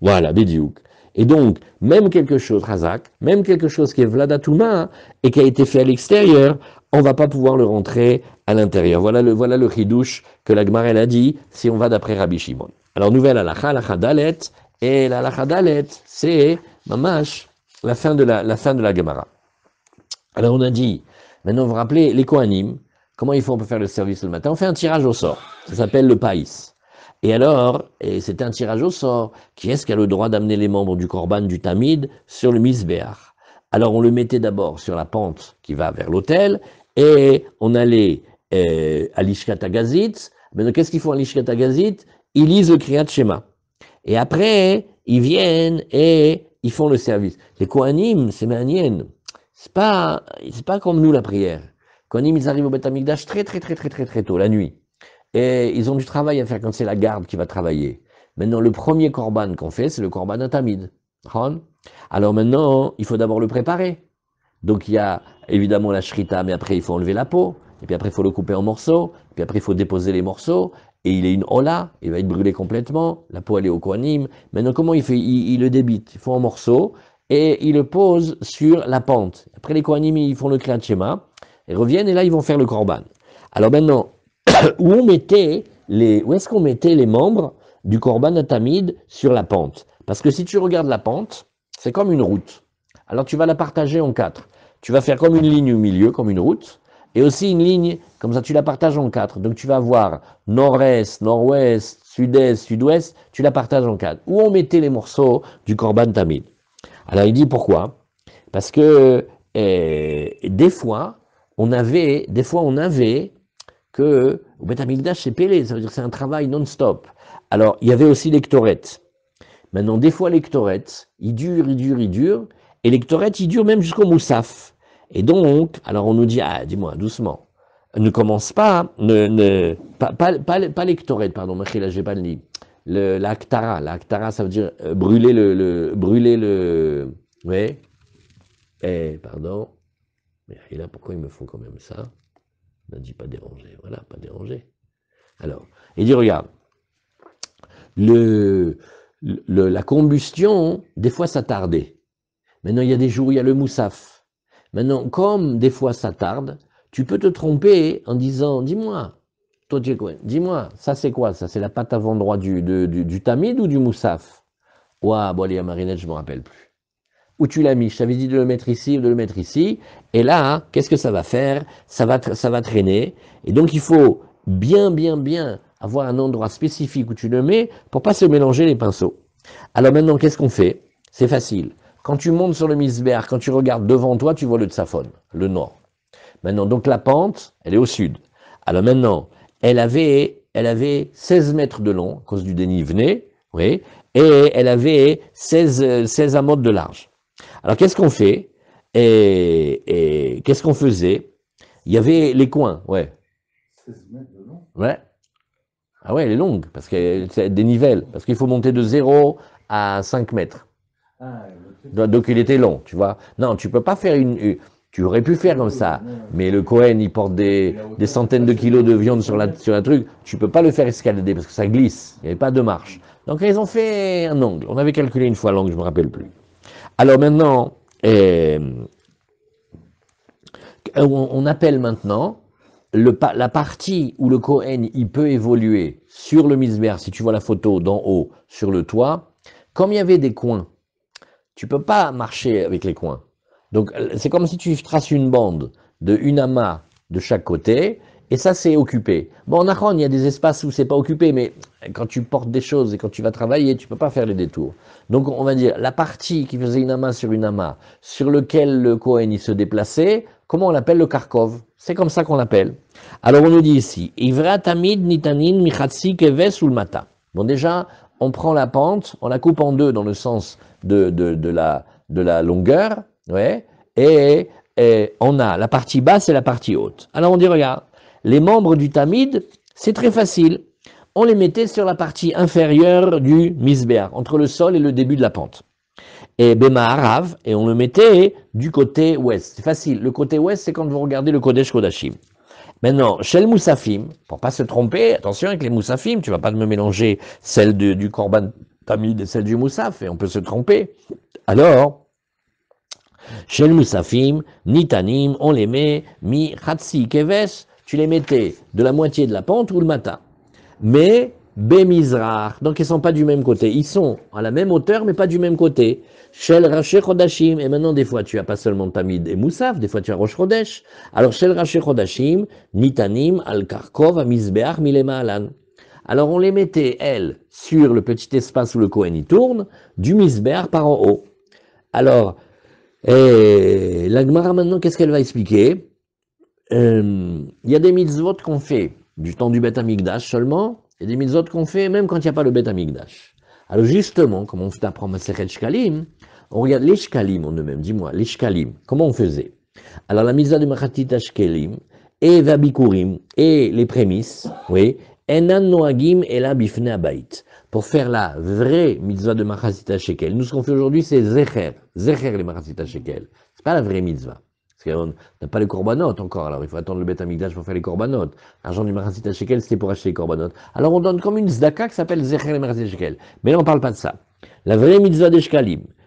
Voilà, Bédiouk. Et donc, même quelque chose, Razak, même quelque chose qui est Vladatouma hein, et qui a été fait à l'extérieur, on va pas pouvoir le rentrer à l'intérieur. Voilà le, voilà le chidouche que la elle a dit si on va d'après Rabbi Shimon. Alors, nouvelle halakha, halakha dalet, et la halakha dalet, c'est, mamash, la fin de la, la fin de la Gemara. Alors, on a dit, Maintenant, vous vous rappelez les Kohanim, comment ils font pour faire le service le matin On fait un tirage au sort, ça s'appelle le païs. Et alors, et c'est un tirage au sort, qui est-ce qui a le droit d'amener les membres du Korban, du Tamid, sur le Misbéar Alors on le mettait d'abord sur la pente qui va vers l'autel, et on allait euh, à l'Ishkatagazit. Maintenant, qu'est-ce qu'ils font à l'Ishkatagazit Ils lisent le Kriyat Shema. Et après, ils viennent et ils font le service. Les Kohanim, c'est Manienne. C'est pas, c'est pas comme nous la prière. Quand ils arrivent au Beth très très très très très très tôt, la nuit. Et ils ont du travail à faire quand c'est la garde qui va travailler. Maintenant, le premier korban qu'on fait, c'est le korban atamid. Alors maintenant, il faut d'abord le préparer. Donc il y a évidemment la shrita, mais après il faut enlever la peau, et puis après il faut le couper en morceaux, et puis après il faut déposer les morceaux, et il est une hola, il va être brûlé complètement, la peau elle est au koanim. Maintenant comment il fait il, le débite, il faut en morceaux, et ils le posent sur la pente. Après les koanimi, ils font le Kriyat Shema, ils reviennent et là ils vont faire le Korban. Alors maintenant, où on mettait les, où est-ce qu'on mettait les membres du Korban Atamid sur la pente Parce que si tu regardes la pente, c'est comme une route. Alors tu vas la partager en quatre. Tu vas faire comme une ligne au milieu, comme une route, et aussi une ligne, comme ça tu la partages en quatre. Donc tu vas avoir nord-est, nord-ouest, sud-est, sud-ouest, tu la partages en quatre. Où on mettait les morceaux du Korban Tamid alors il dit pourquoi Parce que euh, des fois, on avait, des fois on avait que au c'est pélé, ça veut dire que c'est un travail non-stop. Alors il y avait aussi l'ectorette. Maintenant, des fois l'ectorette, il dure, il dure, il dure, et il dure même jusqu'au Moussaf. Et donc, alors on nous dit, ah, dis-moi, doucement, ne commence pas, hein, ne, ne pas, pas, pas, pas le lit le, la ça veut dire euh, brûler le, brûler le, ouais, Eh, pardon. Mais là, pourquoi ils me font quand même ça On a dit pas déranger. Voilà, pas déranger. Alors, il dit, regarde, le, la combustion, des fois, ça tardait. Maintenant, il y a des jours où il y a le moussaf. Maintenant, comme des fois ça tarde, tu peux te tromper en disant, dis-moi, dis-moi, ça c'est quoi Ça c'est la pâte avant droit du, tamid ou du moussaf Ouah, bon, à marinette, je ne me rappelle plus. Où tu l'as mis Je t'avais dit de le mettre ici ou de le mettre ici. Et là, hein, qu'est-ce que ça va faire ça va, ça va traîner. Et donc, il faut bien, bien, bien avoir un endroit spécifique où tu le mets pour pas se mélanger les pinceaux. Alors maintenant, qu'est-ce qu'on fait C'est facile. Quand tu montes sur le misbère, quand tu regardes devant toi, tu vois le tsafon, le nord. Maintenant, donc la pente, elle est au sud. Alors maintenant, elle avait, elle avait 16 mètres de long, à cause du dénivelé, oui, et elle avait 16, 16 amotes de large. Alors qu'est-ce qu'on fait Et, qu'est-ce qu'on faisait Il y avait les coins, ouais. 16 mètres de long Ouais. Ah ouais, elle est longue, parce qu'elle dénivelle, parce qu'il faut monter de 0 à 5 mètres. Ah, donc il était long, tu vois. Non, tu peux pas faire une, tu aurais pu faire comme ça, mais le Cohen, il porte des, centaines de kilos de viande sur la, sur truc, tu peux pas le faire escalader parce que ça glisse, il n'y avait pas de marche. Donc ils ont fait un angle, on avait calculé une fois l'angle, je ne me rappelle plus. Alors maintenant, eh, on appelle maintenant la partie où le Cohen il peut évoluer sur le misère. si tu vois la photo d'en haut sur le toit, comme il y avait des coins, tu peux pas marcher avec les coins. Donc euh, c'est comme si tu traces une bande de une amas de chaque côté, et ça c'est occupé. Bon, en Aron, il y a des espaces où c'est pas occupé, mais quand tu portes des choses et quand tu vas travailler, tu peux pas faire les détours. Donc on va dire, la partie qui faisait une amas sur une amas, sur lequel le Kohen, il se déplaçait, comment on l'appelle le Kharkov C'est comme ça qu'on l'appelle. Alors on nous dit ici, ivratamid nitanin michatsi keves ulmata. Bon déjà, on prend la pente, on la coupe en deux dans le sens de, de, de, la, de la longueur, Ouais. Et, on a la partie basse et la partie haute. Alors on dit, regarde, les membres du tamid, c'est très facile. On les mettait sur la partie inférieure du misber entre le sol et le début de la pente. Et Bema Arav, et on le mettait du côté ouest. C'est facile. Le côté ouest, c'est quand vous regardez le Kodesh Kodashim. Maintenant, chez le Moussafim, pour pas se tromper, attention avec les Moussafim, tu vas pas me mélanger celle du Korban Tamid et celle du Moussaf, et on peut se tromper. Alors, Shel musafim, Nitanim, on les met, mi Keves, tu les mettais de la moitié de la pente ou le matin. Mais Bemizrach, donc ils ne sont pas du même côté. Ils sont à la même hauteur, mais pas du même côté. Shel et maintenant des fois tu as pas seulement Tamid et Moussaf, des fois tu as Rosh Alors Shel Nitanim, Al-Karkov, Milema Alors on les mettait, elles, sur le petit espace où le Kohen y tourne, du Misbeach par en haut. Alors, et la Gemara maintenant, qu'est-ce qu'elle va expliquer euh, Il y a des mitzvot qu'on fait du temps du Beth Amikdash seulement, et des mitzvot qu'on fait même quand il n'y a pas le Beth Amikdash. Alors justement, comment on fait apprendre Maseret Shkalim, on regarde les Shkalim en eux-mêmes, dis-moi, les Shkalim, comment on faisait Alors la mitzvah de Machatit Ashkelim, et Vabikurim, et les prémices, oui, Enan Noagim et la Bifne pour faire la vraie mitzvah de Mahasita Shekel. Nous, ce qu'on fait aujourd'hui, c'est Zecher. Zecher les Mahasita Shekel. C'est pas la vraie mitzvah. Parce qu'on n'a pas les corbanotes encore. Alors, il faut attendre le bête je pour faire les corbanotes. L'argent du Mahasita Shekel, c'était pour acheter les corbanotes. Alors, on donne comme une zdaka qui s'appelle Zecher les Mahasita Shekel. Mais là, on parle pas de ça. La vraie mitzvah des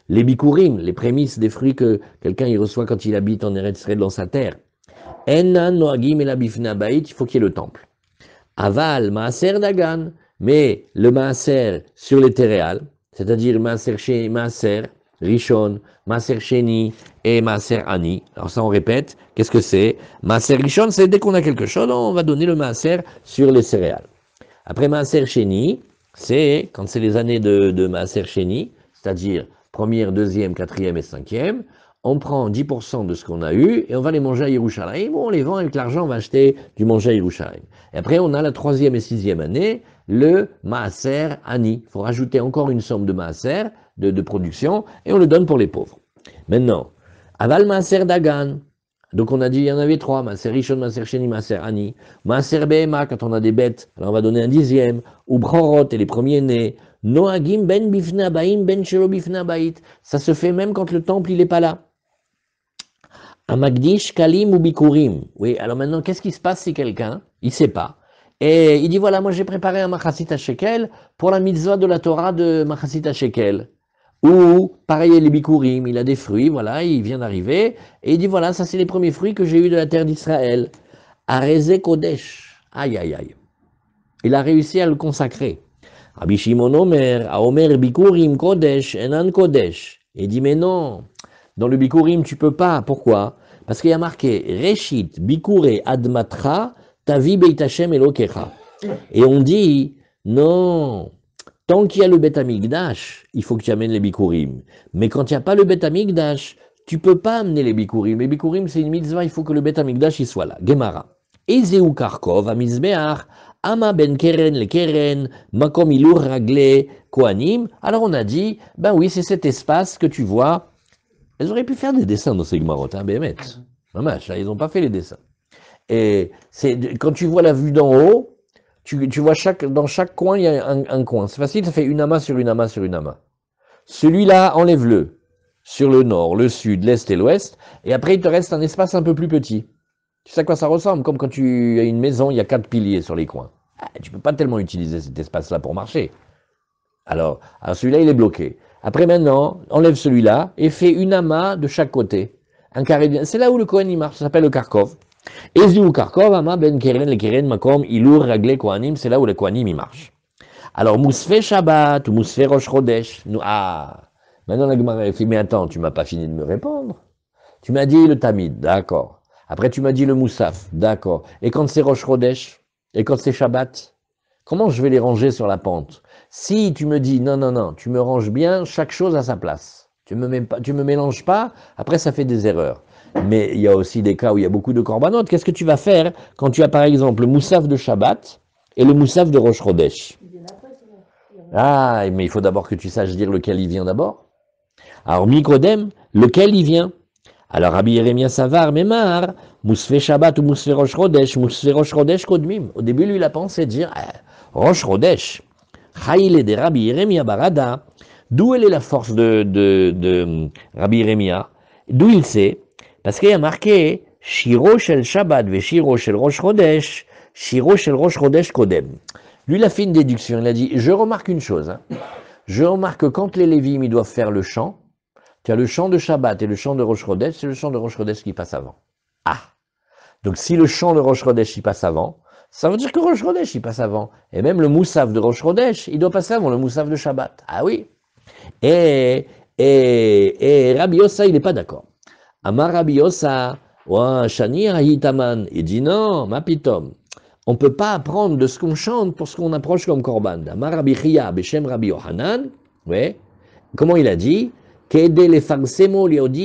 Les bikurim, les prémices des fruits que quelqu'un y reçoit quand il habite en Eretz dans sa terre. En noagim et la bifna il faut qu'il y ait le temple. Aval, maaser dagan. Mais le maaser sur les céréales, c'est-à-dire maaser chez maaser, rishon, maaser Chéni et maaser ani. Alors ça on répète, qu'est-ce que c'est Maaser richon, c'est dès qu'on a quelque chose, on va donner le maaser sur les céréales. Après maaser Chéni, c'est quand c'est les années de, de maaser c'est-à-dire première, deuxième, quatrième et cinquième, on prend 10% de ce qu'on a eu et on va les manger à Yerushalayim on les vend avec l'argent, on va acheter du manger à Yerushalayim. Et après, on a la troisième et sixième année, le maaser ani. Il faut rajouter encore une somme de maaser, de, production, et on le donne pour les pauvres. Maintenant, aval maaser dagan. Donc on a dit, il y en avait trois, maaser richon, maaser sheni, maaser ani. Maaser behema, quand on a des bêtes, alors on va donner un dixième. Ou brorot, et les premiers-nés. Noagim ben bifna baim ben shelo bifna bait. Ça se fait même quand le temple, il n'est pas là. Magdish, Kalim ou Bikurim. Oui, alors maintenant, qu'est-ce qui se passe si quelqu'un, il sait pas, et il dit voilà, moi j'ai préparé un Machasit Shekel pour la mitzvah de la Torah de Machasit Shekel. Ou, pareil, les Bikurim, il a des fruits, voilà, il vient d'arriver, et il dit voilà, ça c'est les premiers fruits que j'ai eu de la terre d'Israël. Arezé Kodesh. Aïe, aïe, aïe. Il a réussi à le consacrer. A Bishimon Omer, Aomer Bikurim Kodesh, Enan Kodesh. Il dit mais non, dans le Bikurim, tu peux pas. Pourquoi Parce qu'il y a marqué Reshit, Bikuré, Admatra, Tavi, Beit Hashem, Elokecha. Et on dit, non, tant qu'il y a le Bet il faut que tu amènes les Bikurim. Mais quand il n'y a pas le Bet tu tu peux pas amener les Bikurim. Les Bikurim, c'est une mitzvah, il faut que le Bet il soit là. Gemara. Ezeu Karkov, Amizbeach, Ama ben Keren le Keren, Makom Ilur Raglé, Koanim. Alors on a dit, ben oui, c'est cet espace que tu vois elles auraient pu faire des dessins dans ces Gmarot, hein, Bémet. Dommage, là, ils n'ont pas fait les dessins. Et c'est quand tu vois la vue d'en haut, tu, vois chaque, dans chaque coin, il y a un, coin. C'est facile, ça fait une amas sur une amas sur une amas. Celui-là, enlève-le sur le nord, le sud, l'est et l'ouest. Et après, il te reste un espace un peu plus petit. Tu sais à quoi ça ressemble Comme quand tu as une maison, il y a quatre piliers sur les coins. Tu ah, tu peux pas tellement utiliser cet espace-là pour marcher. alors celui-là, il est bloqué. Après maintenant, enlève celui-là et fais une amas de chaque côté. Un carré C'est là où le Kohen marche, ça s'appelle le Karkov. vous Karkov, ama ben keren le keren makom ilur raglé koanim, c'est là où le koanim y marche. Alors Mousfe Shabbat ou Mousfe Rosh Chodesh, nous, ah, maintenant la Gemara fait, mais attends, tu m'as pas fini de me répondre. Tu m'as dit le Tamid, d'accord. Après tu m'as dit le Moussaf, d'accord. Et quand c'est Rosh Chodesh, et quand c'est Shabbat, comment je vais les ranger sur la pente si tu me dis non, non, non, tu me ranges bien chaque chose à sa place, tu me, tu me mélanges pas, après ça fait des erreurs. Mais il y a aussi des cas où il y a beaucoup de corbanotes. Qu'est-ce que tu vas faire quand tu as par exemple le moussaf de Shabbat et le moussaf de Rosh Chodesh Ah, mais il faut d'abord que tu saches dire lequel il vient d'abord. Alors, Mikodem, lequel il vient alors Rabbi Yeremia Savar, Memar, Mousfe Shabbat ou Mousfe Rosh Rodesh, Rosh Kodmim. Au début, lui, il a pensé dire eh, Haïle de Rabbi Yeremia Barada, d'où elle est la force de, de, de euh, Rabbi Yeremia, d'où il sait, parce qu'il y a marqué Shiro shel Shabbat ve Shiro shel Rosh Chodesh, Shiro shel Kodem. Lui, il a fait une déduction, il a dit, je remarque une chose, hein. je remarque que quand les Lévim, ils doivent faire le chant, tu as le chant de Shabbat et le chant de Rosh Chodesh, c'est le chant de Rosh Chodesh qui passe avant. Ah Donc si le chant de Rosh Chodesh y passe avant, ça veut dire que Rosh Chodesh, il passe avant. Et même le Moussaf de Rosh Chodesh, il doit passer avant le Moussaf de Shabbat. Ah oui Et, et, Rabbi Osa, il n'est pas d'accord. Amar Rabbi Yossa, Shani il dit non, ma On ne peut pas apprendre de ce qu'on chante pour ce qu'on approche comme Korban. Amar Rabbi Chia, Rabbi Yohanan, oui. comment il a dit il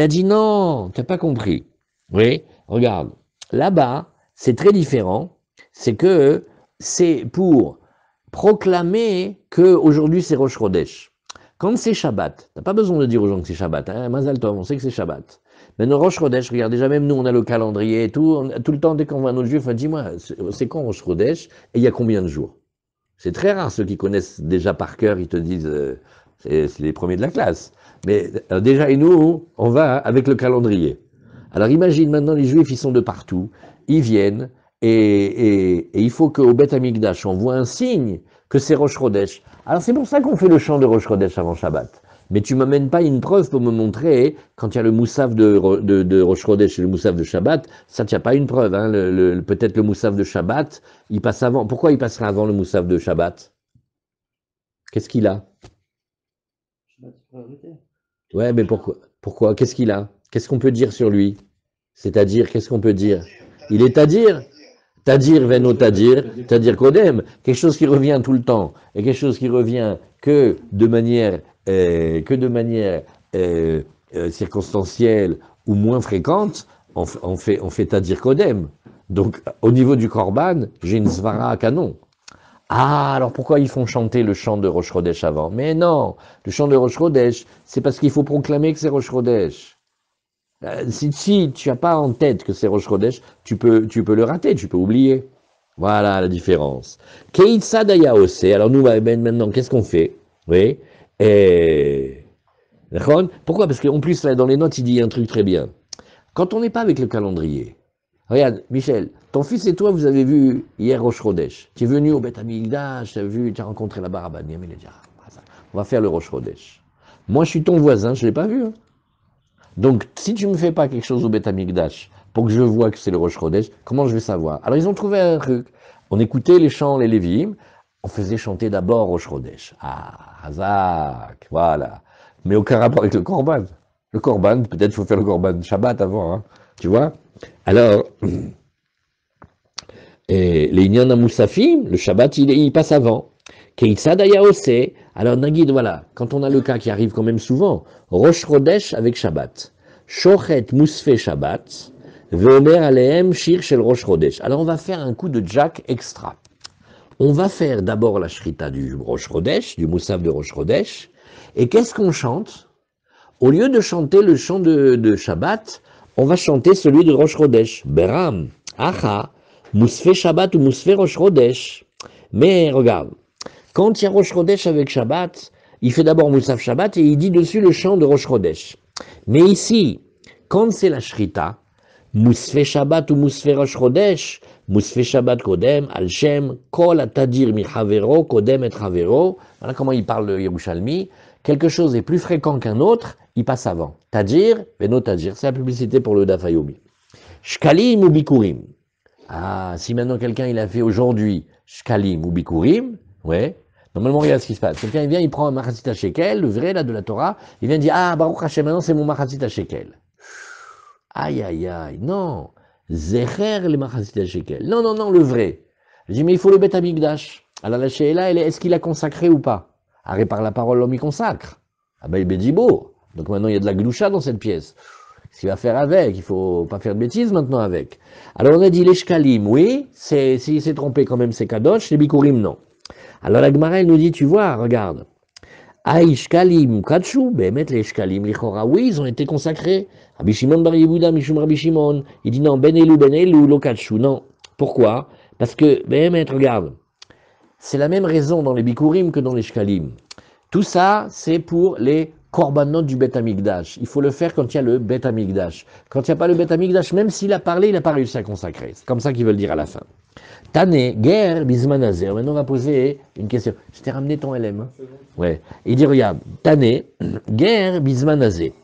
a dit non, t'as pas compris. Oui, regarde. Là-bas, c'est très différent. C'est que c'est pour proclamer que aujourd'hui c'est Rosh Quand c'est Shabbat, t'as pas besoin de dire aux gens que c'est Shabbat. Hein, Mazal Tov, on sait que c'est Shabbat. Mais Rosh Chodesh, regardez, déjà même nous, on a le calendrier et tout. tout le temps, dès qu'on voit un autre juif, moi, c'est quand Rosh Chodesh et il y a combien de jours C'est très rare, ceux qui connaissent déjà par cœur, ils te disent, euh, c'est les premiers de la classe. Mais euh, déjà, et nous, on va avec le calendrier. Alors imagine maintenant les Juifs, ils sont de partout, ils viennent, et, il faut qu'au Beth Amikdash, on voit un signe que c'est Rosh Alors c'est pour ça qu'on fait le chant de Rosh avant Shabbat. Mais tu m'amènes pas une preuve pour me montrer, quand il y a le moussaf de, de, et le moussaf de Shabbat, ça tient pas une preuve. Hein, peut-être le moussaf de Shabbat, il passe avant. Pourquoi il passerait avant le moussaf de Shabbat Qu'est-ce qu'il a Ouais, mais pourquoi, pourquoi Qu'est-ce qu'il a Qu'est-ce qu'on peut dire sur lui C'est-à-dire, qu'est-ce qu'on peut dire Il est à dire Tadir veno tadir, tadir kodem, quelque chose qui revient tout le temps, et quelque chose qui revient que de manière, euh, que de manière euh, euh, circonstancielle ou moins fréquente, on, fait, on fait tadir kodem. Donc au niveau du korban, j'ai une svara à canon. Ah, alors pourquoi ils font chanter le chant de Rosh avant Mais non, le chant de Rosh c'est parce qu'il faut proclamer que c'est Rosh euh, si, tu n'as pas en tête que c'est Rosh tu peux, tu peux le rater, tu peux oublier. Voilà la différence. Alors nous, ben, maintenant, qu'est-ce qu'on fait Oui. Et... Pourquoi Parce qu'en plus, dans les notes, il dit un truc très bien. Quand on n'est pas avec le calendrier, regarde, Michel, ton fils et toi, vous avez vu hier Rosh Chodesh. Tu es venu au Beth tu as vu, tu as rencontré la Barabane. On va faire le Rosh Moi, je suis ton voisin, je ne l'ai pas vu. Hein. Donc, si tu me fais pas quelque chose au Beth pour que je vois que c'est le Rosh Chodesh, comment je vais savoir Alors, ils ont trouvé un truc. On écoutait les chants, les Lévim, on faisait chanter d'abord Rosh Chodesh. Ah, Hazak, voilà. Mais aucun rapport avec le Korban. Le Korban, peut-être faut faire le Korban Shabbat avant, hein. tu vois Alors, les Inyan le Shabbat, il, passe avant. Keitsad Ayaose, alors Nagid, voilà, quand on a le cas qui arrive quand même souvent, Rosh Rodesh avec Shabbat. Shochet Mousfe Shabbat. Veomer Alehem Shir Shel Rosh Alors on va faire un coup de jack extra. On va faire d'abord la shrita du Rosh Rodesh, du Moussaf de Rosh Rodesh. Et qu'est-ce qu'on chante Au lieu de chanter le chant de, Shabbat, on va chanter celui de Rosh Rodesh. Beram, Acha, Mousfe Shabbat ou Mousfe Rosh Rodesh. Mais regarde, quand il y a Rosh Chodesh avec Shabbat, il fait d'abord Moussaf Shabbat et il dit dessus le chant de Rosh Chodesh. Mais ici, quand c'est la Shrita, Shabbat ou Mousfé Rosh Chodesh, Shabbat Kodem, Al-Shem, Kol Tadir, Mi Havero, Kodem et Havero, voilà comment il parle le Yerushalmi, quelque chose est plus fréquent qu'un autre, il passe avant. Tadir, Veno Tadir, c'est la publicité pour le Dafayomi. Shkalim ou Bikurim. Ah, si maintenant quelqu'un il a fait aujourd'hui Shkalim ou Bikurim, Ouais. Normalement, regarde ce qui se passe. Quelqu'un, il vient, il prend un Mahatzit Shekel, le vrai, là, de la Torah. Il vient, dire, dit, ah, Baruch Hashem, maintenant, c'est mon Mahatzit Shekel. Aïe, aïe, aïe. Non. Zecher le Mahatzit Shekel. Non, non, non, le vrai. Je dis, mais il faut le Bet Amigdash. Alors, la Sheila, elle est, ce qu'il a consacré ou pas? Arrête ah, par la parole, l'homme y consacre. Ah ben, il Bédibo. Donc maintenant, il y a de la gloucha dans cette pièce. Qu'est-ce qu'il va faire avec Il faut pas faire de bêtises maintenant avec. Alors on a dit les shkalim, oui, c'est s'il s'est trompé quand même, c'est kadosh, les bikurim, non. Alors la Gemara, nous dit, tu vois, regarde, Aishkalim ben Behemet les les Lichora, oui, ils ont été consacrés. Rabbi Shimon Bar Yehuda, Rabbi Il dit non, Ben Elou, ben Lo Non. Pourquoi Parce que, Behemet, regarde, c'est la même raison dans les Bikurim que dans les Shkalim. Tout ça, c'est pour les korbanot du Bet Amikdash. Il faut le faire quand il y a le Bet Amikdash. Quand il n'y a pas le Bet Amikdash, même s'il a parlé, il n'a pas réussi à consacrer. C'est comme ça qu'ils veulent dire à la fin. Tane, guerre, bismanazer. Maintenant, on va poser une question. Je t'ai ramené ton LM. Hein. ouais. Il dit, regarde, Tane, guerre, bismanazer.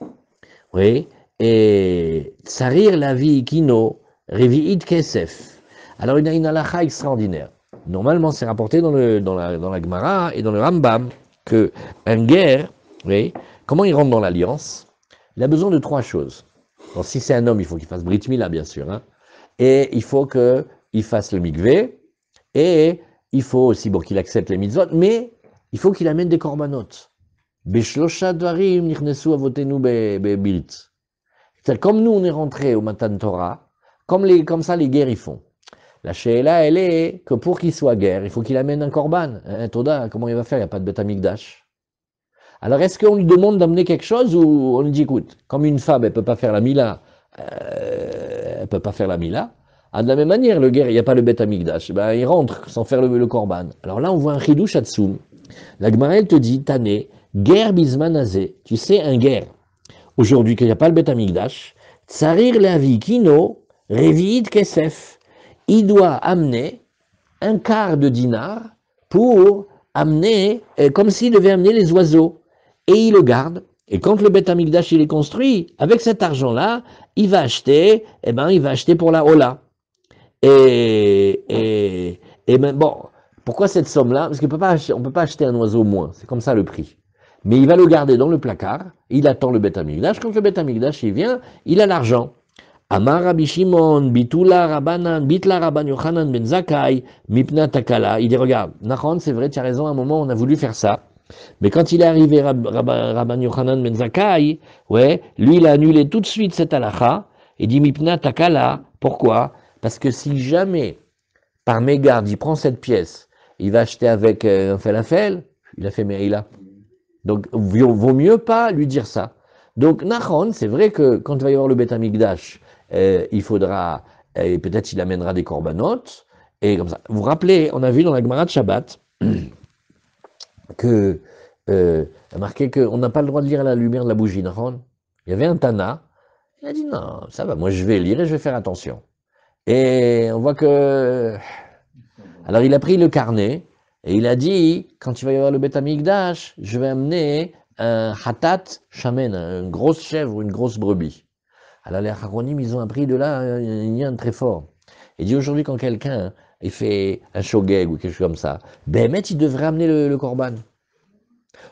Oui. Et tsarir la vie kino, revi'it kesef. Alors, il y a une halacha extraordinaire. Normalement, c'est rapporté dans, le, dans la, dans la Gemara et dans le Rambam que un guerre, oui, Comment il rentre dans l'alliance Il a besoin de trois choses. si c'est un homme, il faut qu'il fasse Brit Mila, bien sûr. Hein. et il faut qu'il fasse le mikvé. Et il faut aussi bon, qu'il accepte les mitzvot. Mais il faut qu'il amène des corbanotes. Comme nous, on est rentré au Matan Torah, comme, les, comme ça, les guerres, ils font. La Sheila, elle est que pour qu'il soit guerre, il faut qu'il amène un korban, un hein, toda. Comment il va faire Il n'y a pas de Betamikdash. Alors, est-ce qu'on lui demande d'amener quelque chose ou on lui dit, écoute, comme une femme, elle peut pas faire la mila, euh, elle peut pas faire la mila. Ah, de la même manière, le guerre, il n'y a pas le bête amigdash. Eh ben, il rentre sans faire le, corban. Alors là, on voit un ridou chatsoum. La te dit, Tane, guerre bismanazé. Tu sais, un guerre. Aujourd'hui, qu'il n'y a pas le bête amigdash, tsarir la kino, revid kesef. Il doit amener un quart de dinar pour amener, euh, comme s'il devait amener les oiseaux et il le garde. Et quand le Beth amigdash il est construit, avec cet argent-là, il va acheter, eh ben, il va acheter pour la Ola. Et, et, et ben, bon, pourquoi cette somme-là Parce qu'on ne peut pas acheter un oiseau moins, c'est comme ça le prix. Mais il va le garder dans le placard, il attend le Beth Amigdash. Quand le Beth Amigdash il vient, il a l'argent. Amar Shimon, Bitula Rabanan Bitla Raban Yochanan ben Zakai, Mipna Takala. Il dit, regarde, Nahon, c'est vrai, tu as raison, à un moment, on a voulu faire ça. Mais quand il est arrivé Rab, Rabban, Yochanan ben ouais, lui il a annulé tout de suite cette halacha et dit Mipna Takala. Pourquoi Parce que si jamais, par mégarde, il prend cette pièce, il va acheter avec euh, un falafel, il a fait Merila. Donc vaut mieux pas lui dire ça. Donc Nachon, c'est vrai que quand il va y avoir le Beth Amikdash, euh, il faudra, et peut-être il amènera des corbanotes, et comme ça. Vous vous rappelez, on a vu dans la Gemara de Shabbat, que, euh, a marqué qu'on n'a pas le droit de lire à la lumière de la bougie, Il y avait un Tana, il a dit non, ça va, moi je vais lire et je vais faire attention. Et on voit que. Alors il a pris le carnet et il a dit quand il va y avoir le bétamique je vais amener un hatat shamen, une grosse chèvre, ou une grosse brebis. Alors les Haronim, ils ont appris de là euh, un lien très fort. Il dit aujourd'hui, quand quelqu'un hein, fait un shogeg ou quelque chose comme ça, ben, Met, il devrait amener le, Corban.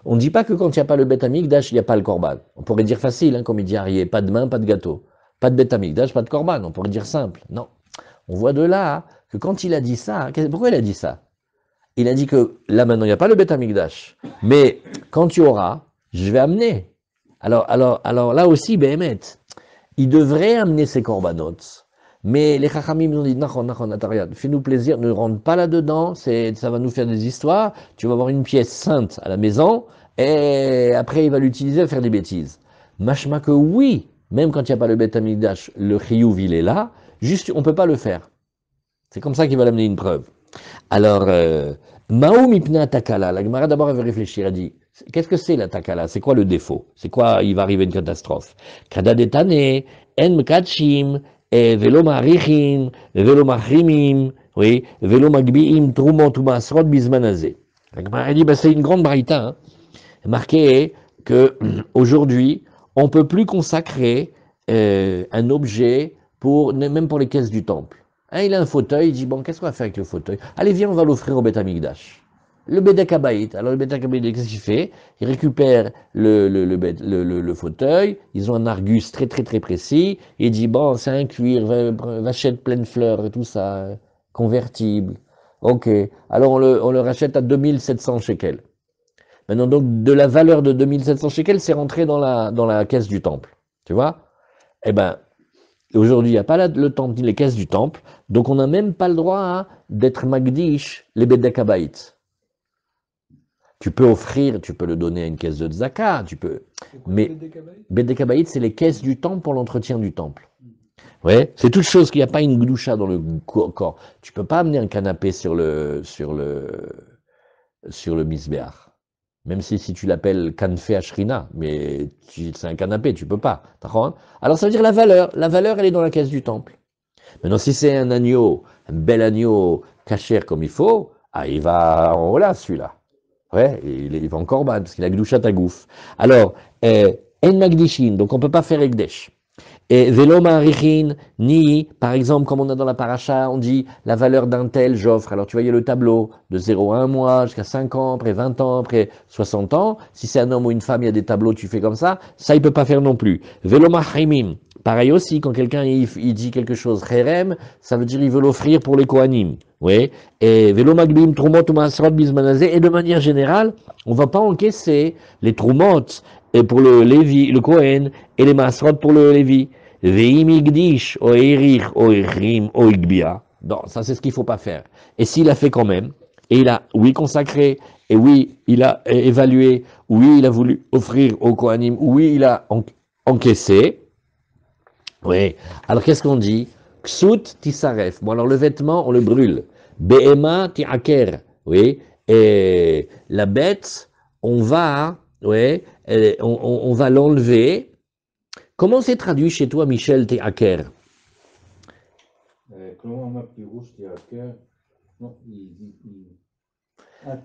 On ne dit pas que quand il n'y a pas le bétamigdash, il n'y a pas le Corban. On pourrait dire facile, hein, comme il dit Arié, pas de main, pas de gâteau. Pas de bétamigdash, pas de Corban, On pourrait dire simple. Non. On voit de là que quand il a dit ça, pourquoi il a dit ça Il a dit que là maintenant, il n'y a pas le bétamigdash. Mais quand tu auras, je vais amener. Alors, alors, alors là aussi, Béhémeth, ben, il devrait amener ses corbanotes mais les Chachamim nous ont dit, fais-nous plaisir, ne rentre pas là-dedans, ça va nous faire des histoires. Tu vas avoir une pièce sainte à la maison, et après il va l'utiliser à faire des bêtises. Machma que oui, même quand il n'y a pas le beta le Chiyuv il est là, juste on ne peut pas le faire. C'est comme ça qu'il va l'amener une preuve. Alors, euh, Maoum Ipna Takala, la Gemara d'abord avait réfléchi, elle dit, Qu'est-ce que c'est la takala C'est quoi le défaut C'est quoi Il va arriver une catastrophe. detané en mkachim, ולא מעריכים, ולא oui, ולא מגביעים dit, bah, c'est une grande barita, hein, marqué que aujourd'hui, on peut plus consacrer euh, un objet pour, même pour les caisses du temple. Hein, il a un fauteuil, il dit, bon, qu'est-ce qu'on va faire avec le fauteuil Allez, viens, on va l'offrir au Beth Amikdash le Bedakabaït. Alors le Bedakabaït, qu'est-ce qu'il fait Il récupère le, fauteuil, ils ont un argus très très très précis, il dit, bon, c'est un cuir, vachette pleine fleur et tout ça, convertible. Ok, alors on le, rachète à 2700 shekels. Maintenant, donc, de la valeur de 2700 shekels, c'est rentré dans la, caisse du temple. Tu vois Eh ben, Aujourd'hui, il n'y a pas le temple ni les caisses du temple, donc on n'a même pas le droit hein, d'être magdish les bedekabaïtes. Tu peux offrir, tu peux le donner à une caisse de tzaka, tu peux. Mais Bedekabaïd, c'est les caisses du temple pour l'entretien du temple. Hmm. Ouais, c'est toute chose qu'il n'y a pas une gdoucha dans le corps. Tu peux pas amener un canapé sur le sur le sur le misbéar. Même si, si tu l'appelles kanfe ashrina, mais c'est un canapé, tu peux pas. Alors ça veut dire la valeur. La valeur, elle est dans la caisse du temple. Maintenant, si c'est un agneau, un bel agneau, caché comme il faut, ah, il va en haut là, celui-là. Ouais, il, il va encore mal, parce qu'il a ta Tagouf. Alors, euh, En Magdishin, donc on ne peut pas faire Egdesh. Et Velo ni, par exemple, comme on a dans la paracha, on dit la valeur d'un tel, j'offre. Alors tu voyais le tableau de 0 à 1 mois, jusqu'à 5 ans, après 20 ans, après 60 ans. Si c'est un homme ou une femme, il y a des tableaux, tu fais comme ça. Ça, il peut pas faire non plus. Velo Pareil aussi, quand quelqu'un il, dit quelque chose, Cherem, ça veut dire il veut l'offrir pour les Kohanim. Oui. Et Velo Magbim, Trumot, et de manière générale, on ne va pas encaisser les Trumot et pour le Lévi, le Kohen, et les Masrot pour le Lévi. Veimigdish, Oerich, oirim Oigbia. Non, ça c'est ce qu'il ne faut pas faire. Et s'il a fait quand même, et il a, oui, consacré, et oui, il a évalué, oui, il a voulu offrir au Kohanim, oui, il a encaissé, oui. Alors qu'est-ce qu'on dit Ksout tisaref. Bon, alors le vêtement, on le brûle. Bema ti'aker. Oui. Et la bête, on va, oui, on, va l'enlever. Comment c'est traduit chez toi, Michel Ti'aker euh, Comment on a rouge Non, il dit. Ah,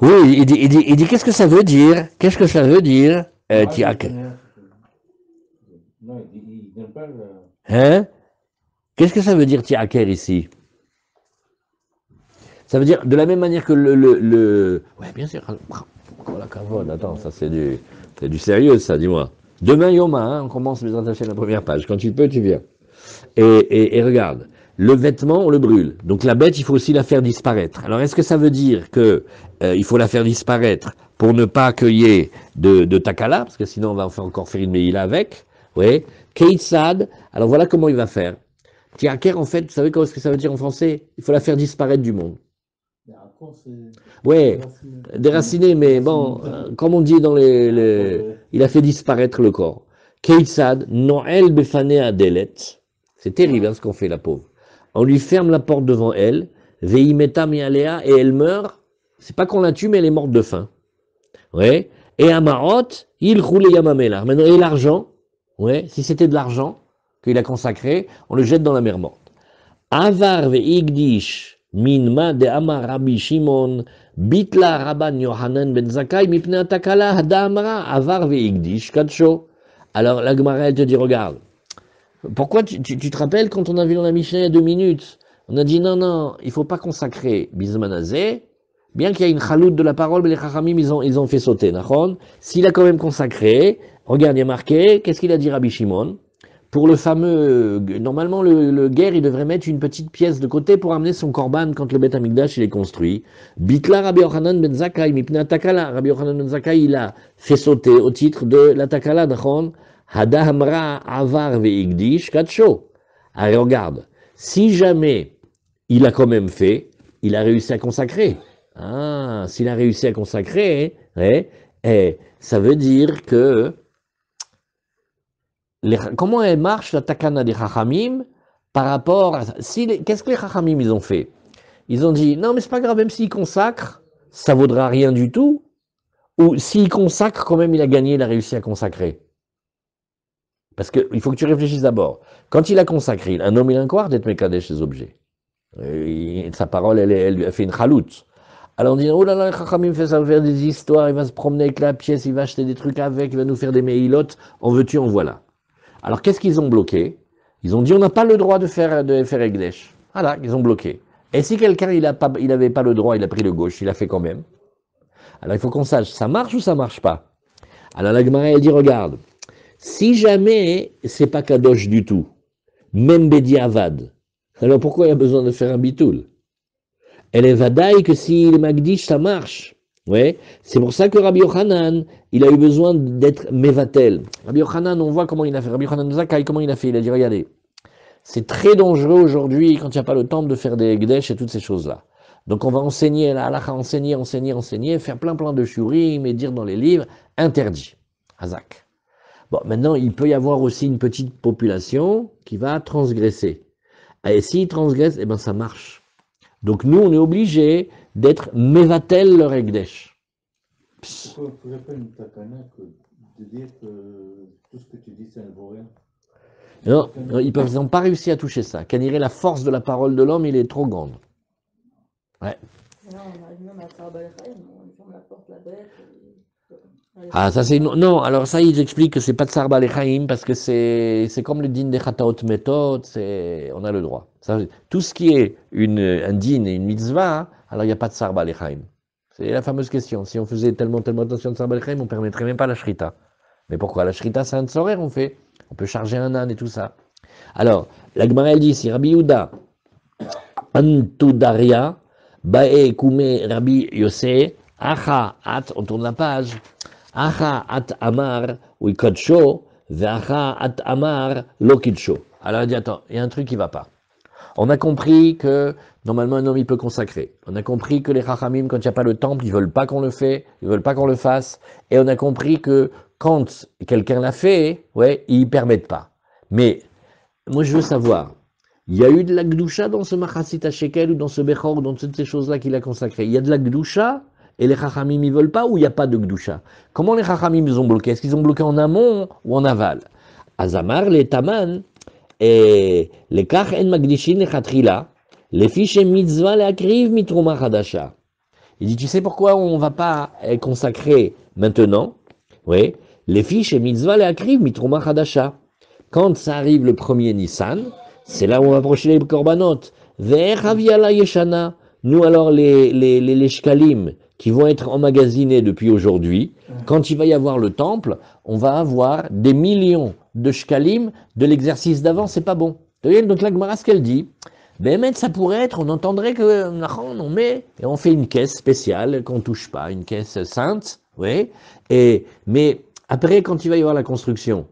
oui, il dit, qu'est-ce que ça veut dire Qu'est-ce que ça veut dire euh, ti'aker euh. Hein Qu'est-ce que ça veut dire Tiaker ici Ça veut dire de la même manière que le. le, bien sûr. Oh, la attends, ça c'est du, du sérieux ça, dis-moi. Demain, Yoma, hein, on commence les de la première page. Quand tu peux, tu viens. Et, regarde, le vêtement, on le brûle. Donc la bête, il faut aussi la faire disparaître. Alors est-ce que ça veut dire que euh, il faut la faire disparaître pour ne pas accueillir de, takala, parce que sinon on va encore faire une meïla avec voyez Sad. alors voilà comment il va faire. Tiaker, en fait, vous savez comment ce que ça veut dire en français Il faut la faire disparaître du monde. Oui, déraciné, mais bon, euh, comme on dit dans les, Il a fait disparaître le corps. elle Noël a C'est terrible hein, ce qu'on fait, la pauvre. On lui ferme la porte devant elle, Veimeta Mialea, et elle meurt. C'est pas qu'on la tue, mais elle est morte de faim. Ouais. Et Amarot, il roule Yamamela. Maintenant, et l'argent, Ouais, si c'était de l'argent qu'il a consacré, on le jette dans la mer morte. Avar ve igdish ma de amar Rabbi Shimon bitla Rabban Yohanan ben Zakai mipne atakala damra avar ve igdish katsho. Alors la Gemara elle te dit regarde, pourquoi tu, tu, te rappelles quand on a vu dans la Mishnah il y a deux minutes, on a dit non non, il faut pas consacrer bismanazé, bien qu'il y ait une chaloute de la parole, mais les chachamim ils ont ils ont fait sauter, S'il a quand même consacré, Regarde, il a marqué, qu'est-ce qu'il a dit Rabbi Shimon Pour le fameux, euh, normalement le, guerrier guerre, il devrait mettre une petite pièce de côté pour amener son korban quand le Bet Amigdash il est construit. Bitla Rabbi Yochanan ben Zakkai, mipna takala. Rabbi Yochanan ben Zakkai, il a fait sauter au titre de l'Atakala, takala d'Achon. Hadahamra avar ve'igdish Katcho. Allez, regarde. Si jamais il a quand même fait, il a réussi à consacrer. Ah, s'il a réussi à consacrer, hein, eh, eh, ça veut dire que comment elle marche la takana des rachamim par rapport à. Si Qu'est-ce que les rachamim ils ont fait Ils ont dit non, mais c'est pas grave, même s'il consacre, ça vaudra rien du tout. Ou s'il consacre, quand même, il a gagné, il a réussi à consacrer. Parce qu'il faut que tu réfléchisses d'abord. Quand il a consacré, un homme, il a un quart d'être chez ses objets. sa parole, elle, elle, a fait une chaloute. Alors on dit, oh là là, fait ça, faire des histoires, il va se promener avec la pièce, il va acheter des trucs avec, il va nous faire des meilotes en veux-tu, en voilà. Alors qu'est-ce qu'ils ont bloqué Ils ont dit on n'a pas le droit de faire de faire Egdèche. Voilà, ils ont bloqué. Et si quelqu'un il n'avait pas, il pas le droit, il a pris le gauche, il a fait quand même. Alors il faut qu'on sache, ça marche ou ça marche pas Alors la Gemara dit regarde, si jamais c'est pas kadosh du tout, même Bediavad, alors pourquoi il y a besoin de faire un bitoul Elle est vadaï que si les Magdish ça marche. C'est pour ça que Rabbi Yochanan, il a eu besoin d'être Mevatel. Rabbi Yochanan, on voit comment il a fait. Rabbi Yochanan Zakaï, comment il a fait Il a dit regardez, c'est très dangereux aujourd'hui quand il n'y a pas le temps de faire des Gdesh et toutes ces choses-là. Donc on va enseigner, la enseigner, enseigner, enseigner, faire plein plein de shurim et dire dans les livres, interdit. Hazak. Bon, maintenant, il peut y avoir aussi une petite population qui va transgresser. Et s'ils transgresse, eh ben ça marche. Donc nous, on est obligés d'être Mevatel le Egdesh. Pourquoi ne non, ils n'ont pas réussi à toucher ça. Caniré, la force de la parole de l'homme, il est trop grande. Ouais. Ah, ça c'est Non, alors ça, ils expliquent que c'est pas sarbal Lechaim parce que c'est, comme le din des Chataot method, on a le droit. tout ce qui est une, un din et une mitzvah, alors il n'y a pas de Sarba Lechaim. C'est la fameuse question. Si on faisait tellement, tellement attention de Sarba Lechaim, on ne permettrait même pas la Shrita. Mais pourquoi La Shrita, c'est un tsorer, on fait. On peut charger un âne et tout ça. Alors, la Gemara dit si Rabbi Yuda Antudaria, Bae Kume Rabbi yose Acha At, on tourne la page, Acha At Amar, ve aha At Amar, Lokitsho. Alors, elle dit, attends, il y a un truc qui ne va pas. On a compris que normalement un homme il peut consacrer. On a compris que les rachamim quand il n'y a pas le temple, ils veulent pas qu'on le fait, ils veulent pas qu'on le fasse. Et on a compris que quand quelqu'un l'a fait, ouais, ils permettent pas. Mais moi je veux savoir, il y a eu de la gdoucha dans ce machasita Shekel ou dans ce Bechor ou dans toutes ces choses-là qu'il a consacré Il y a de la gdoucha et les rachamim, ils veulent pas ou il n'y a pas de gdoucha. Comment les rachamim ils ont bloqué Est-ce qu'ils ont bloqué en amont ou en aval Azamar les Taman et en les fiches et mitzvah les להקריב mitrouma radasha. Il dit, tu sais pourquoi on va pas euh, consacrer maintenant Oui, les fiches et mitzvah les akriv mitrouma hadasha. Quand ça arrive le premier Nissan, c'est là où on va approcher les corbanotes. Vers yeshana. Nous alors les, les, les, les shkalim, qui vont être emmagasinés depuis aujourd'hui. Quand il va y avoir le temple, on va avoir des millions de shkalim de l'exercice d'avant, c'est pas bon. Donc la Gemara, ce qu'elle dit, même ça pourrait être, on entendrait que euh, on met et on fait une caisse spéciale qu'on touche pas, une caisse sainte, oui. Et mais après, quand il va y avoir la construction,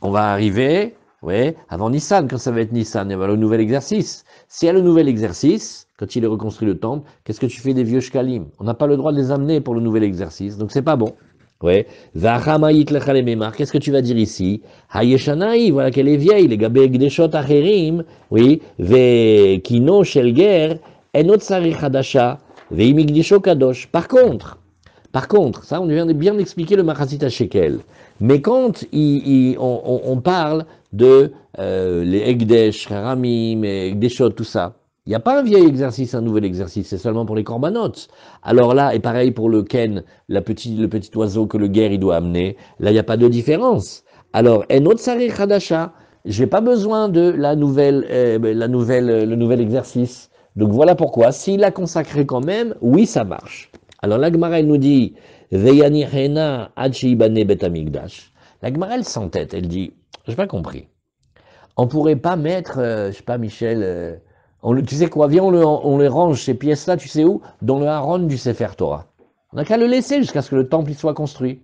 on va arriver, oui, avant Nissan, quand ça va être Nissan, y aura le nouvel exercice. S'il y a le nouvel exercice, quand il est reconstruit le temple, qu'est-ce que tu fais des vieux shkalim On n'a pas le droit de les amener pour le nouvel exercice, donc c'est pas bon. Ouais. Qu'est-ce que tu vas dire ici Hayeshanaï, voilà qu'elle est vieille. Les gabeg deshot acherim, oui. Ve kino shelger enot sarichadasha, ve kadosh. Par contre, par contre, ça on vient de bien expliquer le machasita shekel. Mais quand il, on, on, parle de euh, les egdesh, haramim, egdeshot, tout ça, il n'y a pas un vieil exercice, un nouvel exercice, c'est seulement pour les corbanotes. Alors là, et pareil pour le ken, la le petit oiseau que le guerre il doit amener, là, il n'y a pas de différence. Alors, enotsare khadasha, j'ai pas besoin de la nouvelle, euh, ben, la nouvelle, euh, le nouvel exercice. Donc voilà pourquoi, s'il l'a consacré quand même, oui, ça marche. Alors la elle nous dit, Veyani Betamigdash. La Gemara, elle s'entête, elle dit, j'ai pas compris. On pourrait pas mettre, je euh, je sais pas, Michel, tu sais quoi, viens, on, les range, ces pièces-là, tu sais où Dans le haron du Sefer Torah. On n'a qu'à le laisser jusqu'à ce que le temple soit construit.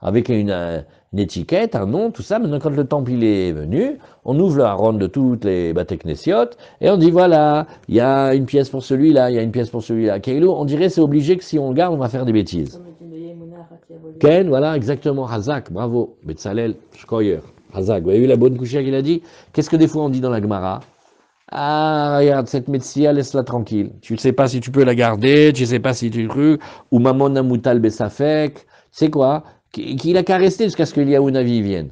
Avec une, étiquette, un nom, tout ça. Maintenant, quand le temple est venu, on ouvre le haron de toutes les bateknesiotes et on dit voilà, il y a une pièce pour celui-là, il y a une pièce pour celui-là. Keilo, on dirait c'est obligé que si on le garde, on va faire des bêtises. Ken, voilà, exactement. Hazak, bravo. Betzalel, Schoyer, Hazak, vous avez vu la bonne couchère qu'il a dit Qu'est-ce que des fois on dit dans la Gemara ah, regarde, cette médecine, laisse-la tranquille. Tu ne sais pas si tu peux la garder, tu ne sais pas si tu crus ou maman Namoutal Besafek, c'est quoi Qu'il a rester jusqu'à ce que navi vienne.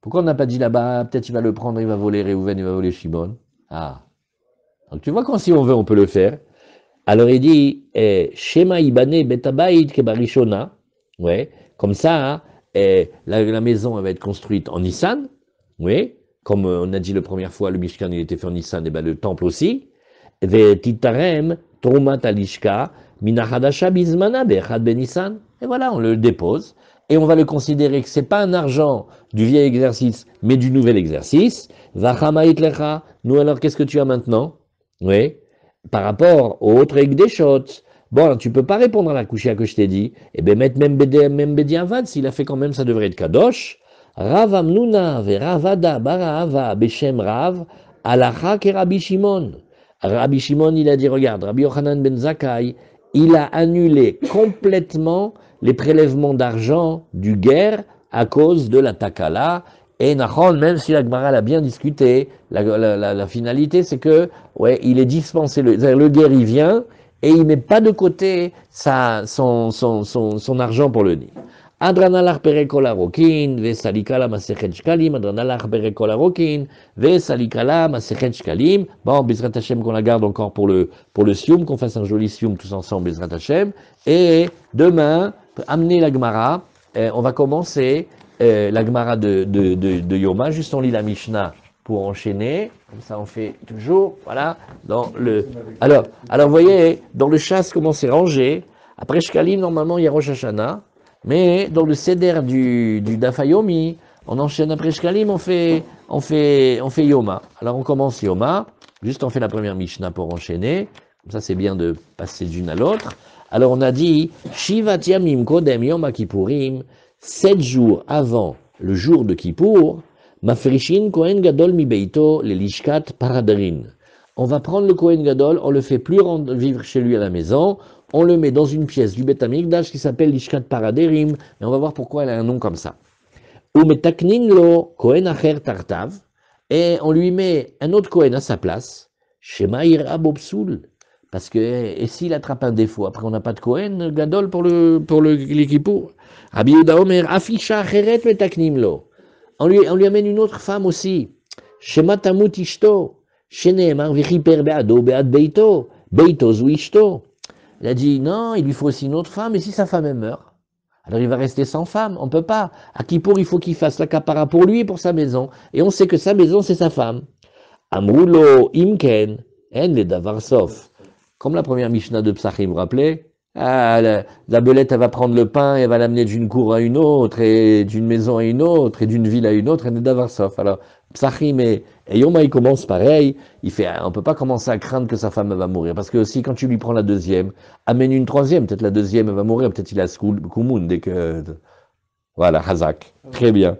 Pourquoi on n'a pas dit là-bas, peut-être il va le prendre, il va voler Réhouven, il va voler Shimon Ah. Donc tu vois quand si on veut, on peut le faire. Alors il dit, eh, Shema Ibane Betabait Kebarishona. Ouais. Comme ça, hein, eh, la, maison va être construite en Nissan. Oui comme euh, on a dit la première fois, le Mishkan il était fait en et ben le temple aussi. Ben et voilà, on le dépose et on va le considérer que c'est pas un argent du vieil exercice, mais du nouvel exercice. Vachamaït Nous alors, qu'est-ce que tu as maintenant Oui. Par rapport au autre shots. Bon, tu peux pas répondre à la couchée que je t'ai dit. Et eh bien, mettre même s'il a fait quand même, ça devrait être Kadosh. Rav Amnuna veravada Ravada Barahava Beshem Rav Alacha et Rabbi Shimon. Rabbi Shimon, il a dit, regarde, Rabbi Yochanan ben Zakai il a annulé complètement les prélèvements d'argent du guerre à cause de la takala. Et Nahon, même si la Gemara l'a bien discuté, la, la, la, finalité, c'est que, ouais, il est dispensé. Le, le guerre, il vient et il met pas de côté sa, son, son, son, son argent pour le nid. Adranalach perekola Rokin, salikala Masechet Shkalim, Adranalach perekola Rokin, salikala Masechet Shkalim. Bon, Bezrat Hashem qu'on la garde encore pour le, pour le Sium, qu'on fasse un joli Sium tous ensemble, Bezrat Hashem. Et demain, amener la Gemara, euh, on va commencer euh, la Gemara de, de, de, Yoma, juste on lit la Mishnah pour enchaîner, comme ça on fait toujours, voilà, dans le... Alors, alors vous voyez, dans le chasse comment c'est rangé, après Shkalim, normalement il y a Rosh Hashanah, mais dans le Seder du, du Dafayomi, on enchaîne après Shkalim, on fait, on, fait, on fait Yoma. Alors on commence Yoma, juste on fait la première Mishnah pour enchaîner. Comme ça c'est bien de passer d'une à l'autre. Alors on a dit, Shivat Yamim Kodem Yoma Kippurim, sept jours avant le jour de Kippour, Mafrishin Kohen Gadol Mi Beito Lishkat paradrin. On va prendre le Kohen Gadol, on le fait plus vivre chez lui à la maison, on le met dans une pièce du Beth qui s'appelle l'Ishkat Paraderim, et on va voir pourquoi elle a un nom comme ça. lo Kohen Acher Tartav, et on lui met un autre Kohen à sa place, Shema Ira parce que et s'il attrape un défaut, après on n'a pas de Kohen Gadol pour le pour le Omer Afisha On lui on lui amène une autre femme aussi. Shema Tamut Ishto, Shene Vichiper Beado Beat Beito, Beito Ishto. Il a dit non, il lui faut aussi une autre femme, et si sa femme meurt alors il va rester sans femme, on ne peut pas. À pour il faut qu'il fasse la capara pour lui et pour sa maison. Et on sait que sa maison, c'est sa femme. Amrulo imken, en davarsof. Comme la première Mishnah de Psachim, vous rappelez ah, la, belette, elle va prendre le pain, et elle va l'amener d'une cour à une autre, et d'une maison à une autre, et d'une ville à une autre, elle est davarsof. Alors, Psachim est... Et Yoma, il commence pareil. Il fait, on peut pas commencer à craindre que sa femme va mourir. Parce que aussi, quand tu lui prends la deuxième, amène une troisième. Peut-être la deuxième, va mourir. Peut-être il a Koumoun dès que. Voilà, Hazak. Très bien.